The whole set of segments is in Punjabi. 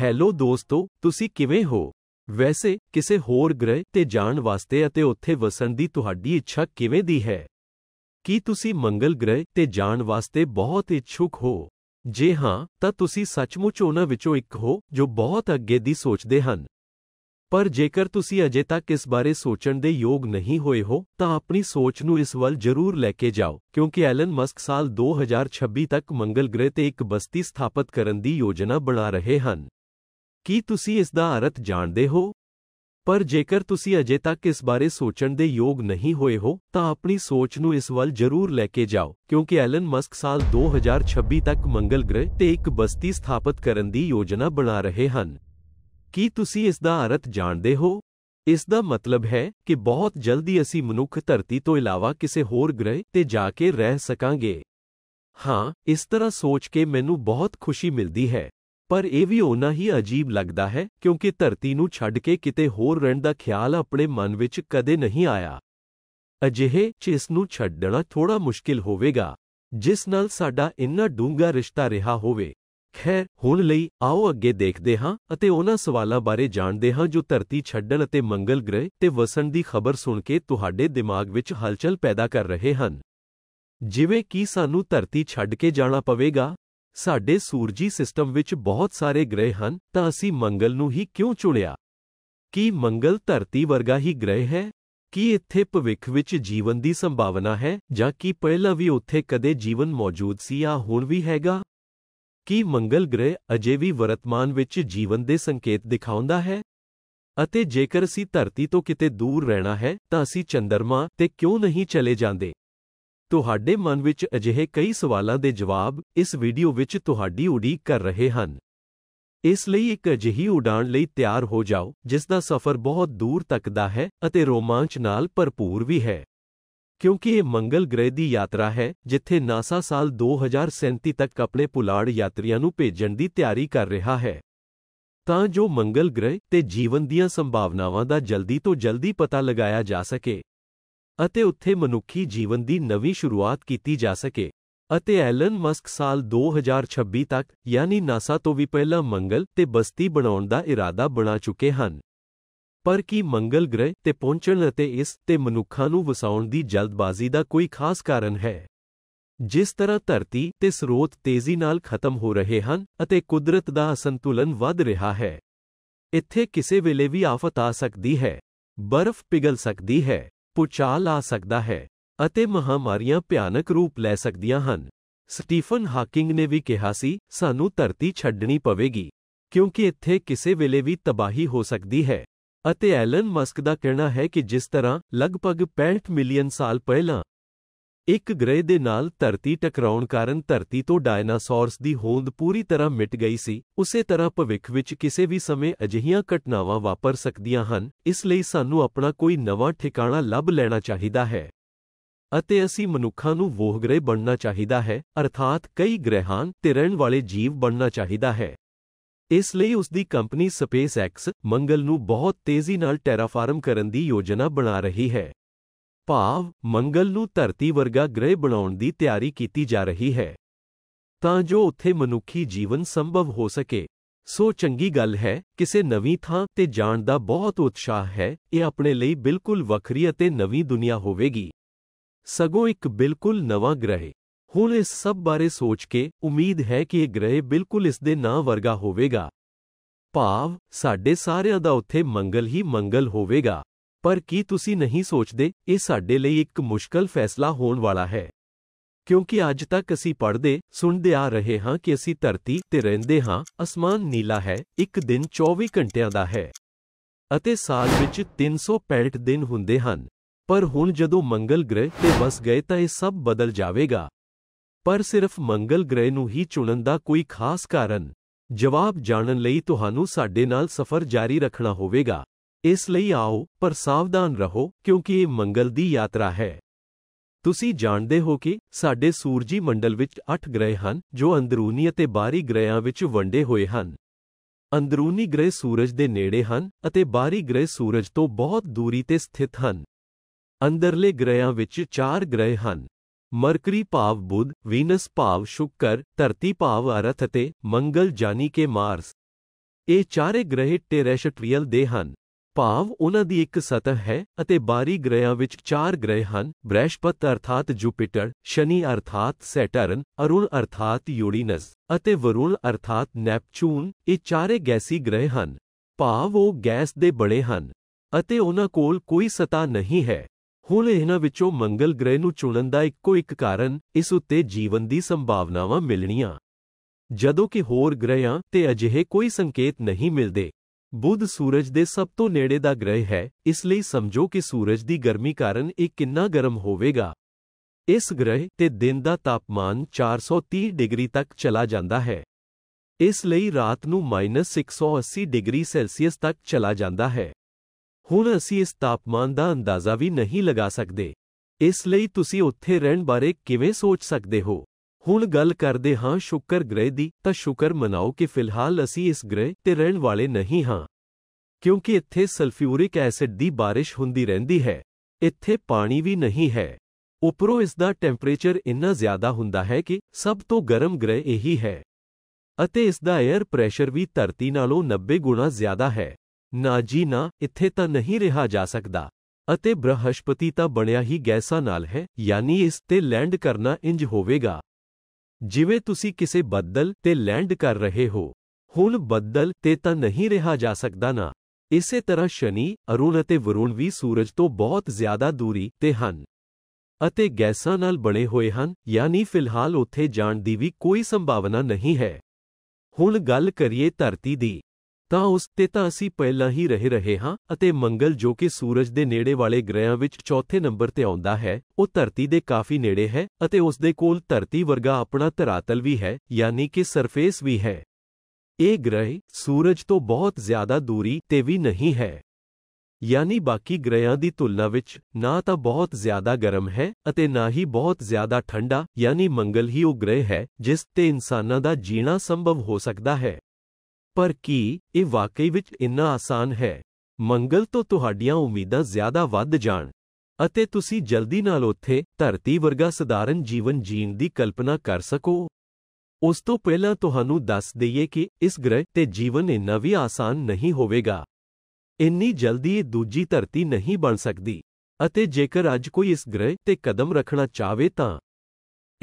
हैलो दोस्तो ती कि हो वैसे किसे होर ग्रह ते जान वास्ते अते उत्थे वसण दी तुहाडी इच्छा किवें दी है की तुसी मंगल ग्रह ते जान वास्ते बहुत इच्छुक हो जे हाँ ता तुसी सचमुच उन्हां विचों एक हो जो बहुत अगे दी सोचदे हन पर जेकर तुसी अजे तक इस बारे सोचण दे योग नहीं होए हो ता अपनी सोच नू इस वल जरूर लेके जाओ क्योंकि एलन मस्क साल दो हज़ार छब्बी तक मंगल ग्रह ते एक बस्ती स्थापित करन दी योजना बना रहे हैं ਕੀ ਤੁਸੀਂ ਇਸ ਦਾ ਅਰਥ ਜਾਣਦੇ ਹੋ ਪਰ ਜੇਕਰ ਤੁਸੀਂ ਅਜੇ ਤੱਕ ਇਸ ਬਾਰੇ ਸੋਚਣ ਦੇ ਯੋਗ ਨਹੀਂ ਹੋਏ ਹੋ ਤਾਂ ਆਪਣੀ ਸੋਚ ਨੂੰ ਇਸ ਵੱਲ ਜ਼ਰੂਰ ਲੈ ਕੇ ਜਾਓ ਕਿਉਂਕਿ ਐਲਨ ਮਸਕ ਸਾਲ 2026 ਤੱਕ ਮੰਗਲ ਗ੍ਰਹਿ ਤੇ ਇੱਕ ਬਸਤੀ ਸਥਾਪਿਤ ਕਰਨ ਦੀ ਯੋਜਨਾ ਬਣਾ ਰਹੇ ਹਨ ਕੀ ਤੁਸੀਂ ਇਸ ਦਾ ਅਰਥ ਜਾਣਦੇ ਹੋ ਇਸ ਦਾ ਮਤਲਬ ਹੈ ਕਿ ਬਹੁਤ ਜਲਦੀ ਅਸੀਂ ਮਨੁੱਖ ਧਰਤੀ ਤੋਂ ਇਲਾਵਾ ਕਿਸੇ ਹੋਰ ਗ੍ਰਹਿ ਤੇ ਜਾ ਕੇ ਰਹਿ ਸਕਾਂਗੇ ਹਾਂ ਇਸ ਤਰ੍ਹਾਂ ਸੋਚ ਕੇ ਮੈਨੂੰ ਬਹੁਤ ਖੁਸ਼ੀ ਮਿਲਦੀ ਹੈ ਪਰ ਇਹ ਵੀ ਉਨਾ ਹੀ ਅਜੀਬ ਲੱਗਦਾ ਹੈ ਕਿਉਂਕਿ ਧਰਤੀ ਨੂੰ ਛੱਡ ਕੇ ਕਿਤੇ ਹੋਰ ਰਹਿਣ ਦਾ ਖਿਆਲ ਆਪਣੇ ਮਨ ਵਿੱਚ ਕਦੇ ਨਹੀਂ ਆਇਆ ਅਜਿਹੇ ਚ ਇਸ ਨੂੰ ਛੱਡਣਾ ਥੋੜਾ ਮੁਸ਼ਕਿਲ ਹੋਵੇਗਾ ਜਿਸ ਨਾਲ ਸਾਡਾ ਇੰਨਾ ਡੂੰਘਾ ਰਿਸ਼ਤਾ ਰਿਹਾ ਹੋਵੇ ਖੈਰ ਹੁਣ ਲਈ ਆਓ ਅੱਗੇ ਦੇਖਦੇ ਹਾਂ ਅਤੇ ਉਹਨਾਂ ਸਵਾਲਾਂ ਬਾਰੇ ਜਾਣਦੇ ਹਾਂ ਜੋ ਧਰਤੀ ਛੱਡਣ ਅਤੇ ਮੰਗਲ ਗ੍ਰਹਿ ਤੇ ਵਸਣ ਦੀ ਖਬਰ ਸੁਣ ਕੇ ਤੁਹਾਡੇ ਦਿਮਾਗ ਵਿੱਚ ਹਲਚਲ ਪੈਦਾ ਕਰ ਰਹੇ ਹਨ ਜਿਵੇਂ ਕਿ ਸਾਨੂੰ ਧਰਤੀ ਛੱਡ ਕੇ ਜਾਣਾ ਪਵੇਗਾ ਸਾਡੇ ਸੂਰਜੀ ਸਿਸਟਮ ਵਿੱਚ ਬਹੁਤ ਸਾਰੇ ਗ੍ਰਹਿ ਹਨ ਤਾਂ ਅਸੀਂ ਮੰਗਲ ਨੂੰ ਹੀ ਕਿਉਂ ਚੁਣਿਆ ਕੀ ਮੰਗਲ ਧਰਤੀ ਵਰਗਾ ਹੀ ਗ੍ਰਹਿ ਹੈ ਕੀ ਇੱਥੇ ਭਵਿੱਖ ਵਿੱਚ ਜੀਵਨ ਦੀ ਸੰਭਾਵਨਾ ਹੈ ਜਾਂ ਕੀ ਪਹਿਲਾਂ ਵੀ ਉੱਥੇ ਕਦੇ ਜੀਵਨ ਮੌਜੂਦ ਸੀ ਜਾਂ ਹੁਣ ਵੀ ਹੈਗਾ ਕੀ ਮੰਗਲ ਗ੍ਰਹਿ ਅਜੇ ਵੀ ਵਰਤਮਾਨ ਵਿੱਚ ਜੀਵਨ ਦੇ ਸੰਕੇਤ ਦਿਖਾਉਂਦਾ ਹੈ ਅਤੇ ਜੇਕਰ ਅਸੀਂ ਧਰਤੀ ਤੋਂ ਕਿਤੇ ਦੂਰ ਰਹਿਣਾ ਹੈ ਤਾਂ ਅਸੀਂ ਚੰਦਰਮਾ ਤੇ ਕਿਉਂ ਨਹੀਂ ਚਲੇ ਜਾਂਦੇ ਤੁਹਾਡੇ ਮਨ ਵਿੱਚ ਅਜਿਹੇ ਕਈ ਸਵਾਲਾਂ ਦੇ ਜਵਾਬ ਇਸ ਵੀਡੀਓ ਵਿੱਚ ਤੁਹਾਡੀ ਉਡੀਕ ਕਰ ਰਹੇ ਹਨ ਇਸ ਲਈ ਇੱਕ ਅਜਿਹੀ ਉਡਾਣ ਲਈ ਤਿਆਰ ਹੋ ਜਾਓ ਜਿਸ ਦਾ ਸਫ਼ਰ ਬਹੁਤ ਦੂਰ ਤੱਕ ਦਾ ਹੈ ਅਤੇ ਰੋਮਾਂਚ ਨਾਲ ਭਰਪੂਰ ਵੀ ਹੈ ਕਿਉਂਕਿ ਇਹ ਮੰਗਲ ਗ੍ਰਹਿ ਦੀ ਯਾਤਰਾ ਹੈ ਜਿੱਥੇ ਨਾਸਾ ਸਾਲ 2037 ਤੱਕ ਆਪਣੇ ਪੁਲਾੜ ਯਾਤਰੀਆਂ ਨੂੰ ਭੇਜਣ ਦੀ ਤਿਆਰੀ ਕਰ ਰਿਹਾ ਹੈ ਤਾਂ ਜੋ ਮੰਗਲ ਗ੍ਰਹਿ ਤੇ ਜੀਵਨ ਦੀਆਂ ਸੰਭਾਵਨਾਵਾਂ ਦਾ ਜਲਦੀ ਤੋਂ ਜਲਦੀ ਪਤਾ ਲਗਾਇਆ ਜਾ ਸਕੇ ਅਤੇ ਉੱਥੇ ਮਨੁੱਖੀ ਜੀਵਨ ਦੀ ਨਵੀਂ ਸ਼ੁਰੂਆਤ ਕੀਤੀ ਜਾ ਸਕੇ ਅਤੇ ਐਲਨ ਮਸਕ ਸਾਲ 2026 ਤੱਕ ਯਾਨੀ ਨਾਸਾ ਤੋਂ ਵੀ ਪਹਿਲਾਂ ਮੰਗਲ ਤੇ ਬਸਤੀ ਬਣਾਉਣ ਦਾ ਇਰਾਦਾ ਬਣਾ ਚੁੱਕੇ ਹਨ ਪਰ ਕੀ ਮੰਗਲ ਗ੍ਰਹਿ ਤੇ ਪਹੁੰਚਣ ਅਤੇ ਇਸ ਤੇ ਮਨੁੱਖਾਂ ਨੂੰ ਵਸਾਉਣ ਦੀ ਜਲਦਬਾਜ਼ੀ ਦਾ ਕੋਈ ਖਾਸ ਕਾਰਨ ਹੈ ਜਿਸ ਤਰ੍ਹਾਂ ਧਰਤੀ ਤੇ ਸਰੋਤ ਤੇਜ਼ੀ ਨਾਲ ਖਤਮ ਹੋ ਰਹੇ ਹਨ ਅਤੇ ਕੁਦਰਤ ਦਾ ਅਸੰਤੁਲਨ ਵੱਧ ਰਿਹਾ ਹੈ ਇੱਥੇ ਕਿਸੇ ਵੇਲੇ ਵੀ ਆਫਤ ਆ ਸਕਦੀ ਹੈ ਬਰਫ਼ ਪਿਘਲ ਸਕਦੀ ਹੈ ਪੁਚਾਲ ਆ ਸਕਦਾ ਹੈ ਅਤੇ ਮਹਾਮਾਰੀਆਂ ਭਿਆਨਕ ਰੂਪ ਲੈ ਸਕਦੀਆਂ ਹਨ ਸਟੀਫਨ ਹਾਕਿੰਗ ਨੇ ਵੀ ਕਿਹਾ ਸੀ ਸਾਨੂੰ ਧਰਤੀ ਛੱਡਣੀ ਪਵੇਗੀ ਕਿਉਂਕਿ ਇੱਥੇ ਕਿਸੇ ਵੇਲੇ ਵੀ ਤਬਾਹੀ ਹੋ ਸਕਦੀ ਹੈ ਅਤੇ ਐਲਨ ਮਸਕ ਦਾ ਕਹਿਣਾ ਹੈ ਕਿ ਜਿਸ ਤਰ੍ਹਾਂ ਲਗਭਗ 65 ਮਿਲੀਅਨ ਸਾਲ ਪਹਿਲਾਂ ਇੱਕ ਗ੍ਰਹਿ ਦੇ ਨਾਲ ਧਰਤੀ ਟਕਰਾਉਣ ਕਾਰਨ ਧਰਤੀ ਤੋਂ ਡਾਇਨਾਸੌਰਸ ਦੀ ਹੋਂਦ ਪੂਰੀ ਤਰ੍ਹਾਂ ਮਿਟ ਗਈ ਸੀ ਉਸੇ ਤਰ੍ਹਾਂ ਭਵਿੱਖ ਵਿੱਚ ਕਿਸੇ ਵੀ ਸਮੇਂ ਅਜਿਹੀਆਂ ਘਟਨਾਵਾਂ ਵਾਪਰ ਸਕਦੀਆਂ ਹਨ ਇਸ ਲਈ ਸਾਨੂੰ ਆਪਣਾ ਕੋਈ ਨਵਾਂ ਠਿਕਾਣਾ ਲੱਭ ਲੈਣਾ ਚਾਹੀਦਾ ਹੈ ਅਤੇ ਅਸੀਂ ਮਨੁੱਖਾਂ ਨੂੰ ਵੋਹ ਗ੍ਰਹਿ ਬਣਨਾ ਚਾਹੀਦਾ ਹੈ ਅਰਥਾਤ ਕਈ ਗ੍ਰਹਿਾਂ ਤੇ ਰਹਿਣ ਵਾਲੇ ਜੀਵ ਬਣਨਾ ਚਾਹੀਦਾ ਹੈ ਇਸ ਲਈ ਉਸ ਦੀ ਕੰਪਨੀ ਸਪੇਸ ਐਕਸ ਮੰਗਲ ਨੂੰ ਬਹੁਤ ਤੇਜ਼ੀ ਨਾਲ ਟੈਰਾਫਾਰਮ ਕਰਨ ਦੀ ਯੋਜਨਾ ਬਣਾ ਰਹੀ ਹੈ ਭਾਵ ਮੰਗਲ ਨੂੰ ਧਰਤੀ ਵਰਗਾ ਗ੍ਰਹਿ ਬਣਾਉਣ ਦੀ ਤਿਆਰੀ ਕੀਤੀ ਜਾ ਰਹੀ ਹੈ ਤਾਂ ਜੋ ਉੱਥੇ ਮਨੁੱਖੀ ਜੀਵਨ ਸੰਭਵ ਹੋ ਸਕੇ ਸੋ ਚੰਗੀ ਗੱਲ ਹੈ ਕਿਸੇ ਨਵੀਂ ਥਾਂ ਤੇ ਜਾਣ ਦਾ ਬਹੁਤ ਉਤਸ਼ਾਹ ਹੈ ਇਹ ਆਪਣੇ ਲਈ ਬਿਲਕੁਲ ਵੱਖਰੀ ਅਤੇ ਨਵੀਂ ਦੁਨੀਆ ਹੋਵੇਗੀ ਸਗੋਂ ਇੱਕ ਬਿਲਕੁਲ ਨਵਾਂ ਗ੍ਰਹਿ ਹੁਣ ਇਸ ਸਭ ਬਾਰੇ ਸੋਚ ਕੇ ਉਮੀਦ ਹੈ ਕਿ ਇਹ ਗ੍ਰਹਿ ਬਿਲਕੁਲ ਇਸ ਦੇ ਨਾਂ ਵਰਗਾ ਹੋਵੇਗਾ ਭਾਵ ਸਾਡੇ ਸਾਰਿਆਂ ਦਾ ਉੱਥੇ ਮੰਗਲ ਹੀ ਮੰਗਲ ਹੋਵੇਗਾ ਪਰ ਕੀ ਤੁਸੀਂ ਨਹੀਂ ਸੋਚਦੇ ਇਹ ਸਾਡੇ ਲਈ ਇੱਕ ਮੁਸ਼ਕਲ ਫੈਸਲਾ ਹੋਣ ਵਾਲਾ ਹੈ ਕਿਉਂਕਿ ਅੱਜ ਤੱਕ ਅਸੀਂ ਪੜ੍ਹਦੇ ਸੁਣਦੇ ਆ ਰਹੇ ਹਾਂ ਕਿ ਅਸੀਂ ਧਰਤੀ ਤੇ ਰਹਿੰਦੇ ਹਾਂ ਅਸਮਾਨ ਨੀਲਾ ਹੈ ਇੱਕ ਦਿਨ 24 ਘੰਟਿਆਂ ਦਾ ਹੈ ਅਤੇ ਸਾਲ ਵਿੱਚ 365 ਦਿਨ ਹੁੰਦੇ ਹਨ ਪਰ ਹੁਣ ਜਦੋਂ ਮੰਗਲ ਗ੍ਰਹਿ ਤੇ ਵਸ ਗਏ ਤਾਂ ਇਹ ਸਭ ਬਦਲ ਜਾਵੇਗਾ ਪਰ ਸਿਰਫ ਮੰਗਲ ਗ੍ਰਹਿ ਨੂੰ ਹੀ ਚੁਣਨ ਦਾ ਕੋਈ ਖਾਸ ਕਾਰਨ ਜਵਾਬ ਜਾਣਨ ਲਈ ਤੁਹਾਨੂੰ ਸਾਡੇ ਨਾਲ ਸਫ਼ਰ ਜਾਰੀ ਰੱਖਣਾ ਹੋਵੇਗਾ ਇਸ ਲਈ ਆਓ ਪਰ ਸਾਵਧਾਨ ਰਹੋ ਕਿਉਂਕਿ ਇਹ ਮੰਗਲ ਦੀ ਯਾਤਰਾ ਹੈ ਤੁਸੀਂ ਜਾਣਦੇ ਹੋ ਕਿ ਸਾਡੇ ਸੂਰਜੀ ਮੰਡਲ ਵਿੱਚ 8 ਗ੍ਰਹਿ ਹਨ ਜੋ ਅੰਦਰੂਨੀ ਅਤੇ ਬਾਹਰੀ ਗ੍ਰਹਿਆਂ ਵਿੱਚ ਵੰਡੇ ਹੋਏ ਹਨ ਅੰਦਰੂਨੀ ਗ੍ਰਹਿ ਸੂਰਜ ਦੇ ਨੇੜੇ ਹਨ ਅਤੇ ਬਾਹਰੀ ਗ੍ਰਹਿ ਸੂਰਜ ਤੋਂ ਬਹੁਤ ਦੂਰੀ ਤੇ ਸਥਿਤ ਹਨ ਅੰਦਰਲੇ ਗ੍ਰਹਿਆਂ ਵਿੱਚ 4 ਗ੍ਰਹਿ ਹਨ ਮਰਕਰੀ ਭਾਵ ਬੁੱਧ ਵੀਨਸ ਭਾਵ ਸ਼ੁੱਕਰ ਧਰਤੀ ਭਾਵ ਅਰਥ ਅਤੇ ਮੰਗਲ ਜਾਨੀ ਕੇ ਮਾਰਸ ਇਹ ਚਾਰੇ ਗ੍ਰਹਿ ਟੈਰੇਸ਼ਟਰੀਅਲ ਦੇ ਹਨ ਭਾਵ ਉਹਨਾਂ ਦੀ ਇੱਕ ਸਤਹ ਹੈ ਅਤੇ ਬਾਰੀ ਗ੍ਰਹਿਆਂ ਵਿੱਚ ਚਾਰ ਗ੍ਰਹਿ ਹਨ ਬ੍ਰਹਿਸਪਤ ਅਰਥਾਤ ਜੁਪੀਟਰ ਸ਼ਨੀ ਅਰਥਾਤ ਸੈਟਰਨ ਅਰੁਣ ਅਰਥਾਤ ਯੂਰੀਨਸ ਅਤੇ ਵਰੁਣ ਅਰਥਾਤ ਨੈਪਚੂਨ ਇਹ ਚਾਰੇ ਗੈਸੀ ਗ੍ਰਹਿ ਹਨ ਭਾਵ ਉਹ ਗੈਸ ਦੇ ਬੜੇ ਹਨ ਅਤੇ ਉਹਨਾਂ ਕੋਲ ਕੋਈ ਸਤਾ ਨਹੀਂ ਹੈ ਹੁਣ ਇਹਨਾਂ ਵਿੱਚੋਂ ਮੰਗਲ ਗ੍ਰਹਿ ਨੂੰ ਚੁਣਨ ਦਾ ਇੱਕੋ ਇੱਕ ਕਾਰਨ ਇਸ ਉੱਤੇ ਜੀਵਨ ਦੀ ਸੰਭਾਵਨਾਵਾਂ ਮਿਲਣੀਆਂ ਜਦੋਂ ਕਿ ਹੋਰ ਗ੍ਰਹਿਆਂ ਤੇ ਅਜਿਹੇ ਕੋਈ ਸੰਕੇਤ ਨਹੀਂ ਮਿਲਦੇ ਬੁੱਧ ਸੂਰਜ ਦੇ ਸਭ ਤੋਂ ਨੇੜੇ ਦਾ ਗ੍ਰਹਿ ਹੈ ਇਸ ਲਈ ਸਮਝੋ ਕਿ ਸੂਰਜ ਦੀ ਗਰਮੀ ਕਾਰਨ ਇਹ ਕਿੰਨਾ ਗਰਮ ਹੋਵੇਗਾ ਇਸ ਗ੍ਰਹਿ ਤੇ ਦਿਨ ਦਾ ਤਾਪਮਾਨ 430 ਡਿਗਰੀ ਤੱਕ ਚਲਾ ਜਾਂਦਾ ਹੈ ਇਸ ਲਈ ਰਾਤ ਨੂੰ -180 ਡਿਗਰੀ ਸੈਲਸੀਅਸ ਤੱਕ ਚਲਾ ਜਾਂਦਾ ਹੈ ਹੁਣ ਅਸੀਂ ਇਸ ਤਾਪਮਾਨ ਦਾ ਅੰਦਾਜ਼ਾ ਵੀ ਨਹੀਂ ਲਗਾ ਸਕਦੇ ਇਸ ਲਈ ਤੁਸੀਂ ਉੱਥੇ ਰਹਿਣ ਬਾਰੇ ਕਿਵੇਂ ਸੋਚ ਸਕਦੇ ਹੋ ਹੁਣ ਗੱਲ ਕਰਦੇ ਹਾਂ ਸ਼ੁਕਰ ਗ੍ਰਹਿ ਦੀ ਤਾਂ ਸ਼ੁਕਰ ਮਨਾਓ ਕਿ ਫਿਲਹਾਲ ਅਸੀਂ ਇਸ ਗ੍ਰਹਿ ਤੇ ਰਹਿਣ ਵਾਲੇ ਨਹੀਂ ਹਾਂ ਕਿਉਂਕਿ ਇੱਥੇ ਸਲਫਿਊਰਿਕ ਐਸਿਡ ਦੀ بارش ਹੁੰਦੀ ਰਹਿੰਦੀ ਹੈ ਇੱਥੇ ਪਾਣੀ ਵੀ ਨਹੀਂ ਹੈ ਉਪਰੋਂ ਇਸ ਦਾ ਟੈਂਪਰੇਚਰ ਇੰਨਾ ਜ਼ਿਆਦਾ ਹੁੰਦਾ ਹੈ ਕਿ ਸਭ ਤੋਂ ਗਰਮ ਗ੍ਰਹਿ ਇਹੀ ਹੈ ਅਤੇ ਇਸ ਦਾ 에ਅਰ ਪ੍ਰੈਸ਼ਰ ਵੀ ਧਰਤੀ ਨਾਲੋਂ 90 ਗੁਣਾ ਜ਼ਿਆਦਾ ਹੈ ਨਾ ਜੀ ਨਾ ਇੱਥੇ ਤਾਂ ਨਹੀਂ ਰਿਹਾ ਜਾ ਸਕਦਾ ਅਤੇ ਬ੍ਰਹਸਪਤੀ ਤਾਂ ਬਣਿਆ ਹੀ ਗੈਸਾਂ ਨਾਲ ਹੈ ਯਾਨੀ ਇਸ ਤੇ ਲੈਂਡ ਕਰਨਾ ਇੰਜ ਹੋਵੇਗਾ ਜਿਵੇਂ ਤੁਸੀਂ ਕਿਸੇ ਬੱਦਲ ਤੇ ਲੈਂਡ ਕਰ ਰਹੇ ਹੋ ਹੁਣ ਬੱਦਲ ਤੇ ਤਾਂ ਨਹੀਂ ਰਿਹਾ ਜਾ ਸਕਦਾ ਨਾ ਇਸੇ ਤਰ੍ਹਾਂ ਸ਼ਨੀ ਅਰੁਣ ਅਤੇ ਵਰੁਣ ਵੀ ਸੂਰਜ ਤੋਂ ਬਹੁਤ ਜ਼ਿਆਦਾ ਦੂਰੀ ਤੇ ਹਨ ਅਤੇ ਗੈਸਾਂ ਨਾਲ ਬਣੇ ਹੋਏ ਹਨ ਯਾਨੀ ਫਿਲਹਾਲ ਉੱਥੇ ਜਾਣ ਦੀ ਵੀ ਕੋਈ ਸੰਭਾਵਨਾ ਨਹੀਂ ਹੈ ਹੁਣ ਗੱਲ ਕਰੀਏ ਧਰਤੀ ਦੀ ਤਾਂ ਉਸ ਤੇ ਤਾਂ ਅਸੀਂ ਪਹਿਲਾਂ ਹੀ ਰਹਿ ਰਹੇ ਹਾਂ ਅਤੇ ਮੰਗਲ ਜੋ ਕਿ ਸੂਰਜ ਦੇ ਨੇੜੇ ਵਾਲੇ ਗ੍ਰਹਿਾਂ ਵਿੱਚ ਚੌਥੇ ਨੰਬਰ ਤੇ ਆਉਂਦਾ ਹੈ ਉਹ ਧਰਤੀ ਦੇ ਕਾਫੀ ਨੇੜੇ ਹੈ ਅਤੇ ਉਸ ਦੇ ਕੋਲ ਧਰਤੀ ਵਰਗਾ ਆਪਣਾ ਧਰਾਤਲ ਵੀ ਹੈ ਯਾਨੀ ਕਿ ਸਰਫੇਸ ਵੀ ਹੈ ਇਹ ਗ੍ਰਹਿ ਸੂਰਜ ਤੋਂ ਬਹੁਤ ਜ਼ਿਆਦਾ ਦੂਰੀ ਤੇ ਵੀ ਨਹੀਂ ਹੈ ਯਾਨੀ ਬਾਕੀ ਗ੍ਰਹਿਾਂ ਦੀ ਤੁਲਨਾ ਵਿੱਚ ਨਾ ਤਾਂ ਬਹੁਤ ਜ਼ਿਆਦਾ ਗਰਮ ਹੈ ਅਤੇ ਨਾ ਹੀ ਬਹੁਤ ਜ਼ਿਆਦਾ ਠੰਡਾ ਯਾਨੀ ਮੰਗਲ ਹੀ ਉਹ ਗ੍ਰਹਿ ਹੈ ਜਿਸ ਤੇ ਇਨਸਾਨਾਂ ਦਾ ਜੀਣਾ ਸੰਭਵ ਹੋ ਸਕਦਾ ਹੈ ਪਰ ਕੀ ਇਹ ਵਾਕਈ ਵਿੱਚ ਇੰਨਾ ਆਸਾਨ ਹੈ ਮੰਗਲ ਤੋਂ ਤੁਹਾਡੀਆਂ ਉਮੀਦਾਂ ਜ਼ਿਆਦਾ ਵੱਧ ਜਾਣ ਅਤੇ ਤੁਸੀਂ ਜਲਦੀ ਨਾਲ ਉੱਥੇ ਧਰਤੀ ਵਰਗਾ ਸਧਾਰਨ ਜੀਵਨ ਜੀਣ ਦੀ ਕਲਪਨਾ ਕਰ ਸਕੋ ਉਸ ਤੋਂ ਪਹਿਲਾਂ ਤੁਹਾਨੂੰ ਦੱਸ ਦਈਏ ਕਿ ਇਸ ਗ੍ਰਹਿ ਤੇ ਜੀਵਨ ਇੰਨਾ ਵੀ ਆਸਾਨ ਨਹੀਂ ਹੋਵੇਗਾ ਇੰਨੀ ਜਲਦੀ ਇਹ ਦੂਜੀ ਧਰਤੀ ਨਹੀਂ ਬਣ ਸਕਦੀ ਅਤੇ ਜੇਕਰ ਅੱਜ ਕੋਈ ਇਸ ਗ੍ਰਹਿ ਤੇ ਕਦਮ ਰੱਖਣਾ ਚਾਹਵੇ ਤਾਂ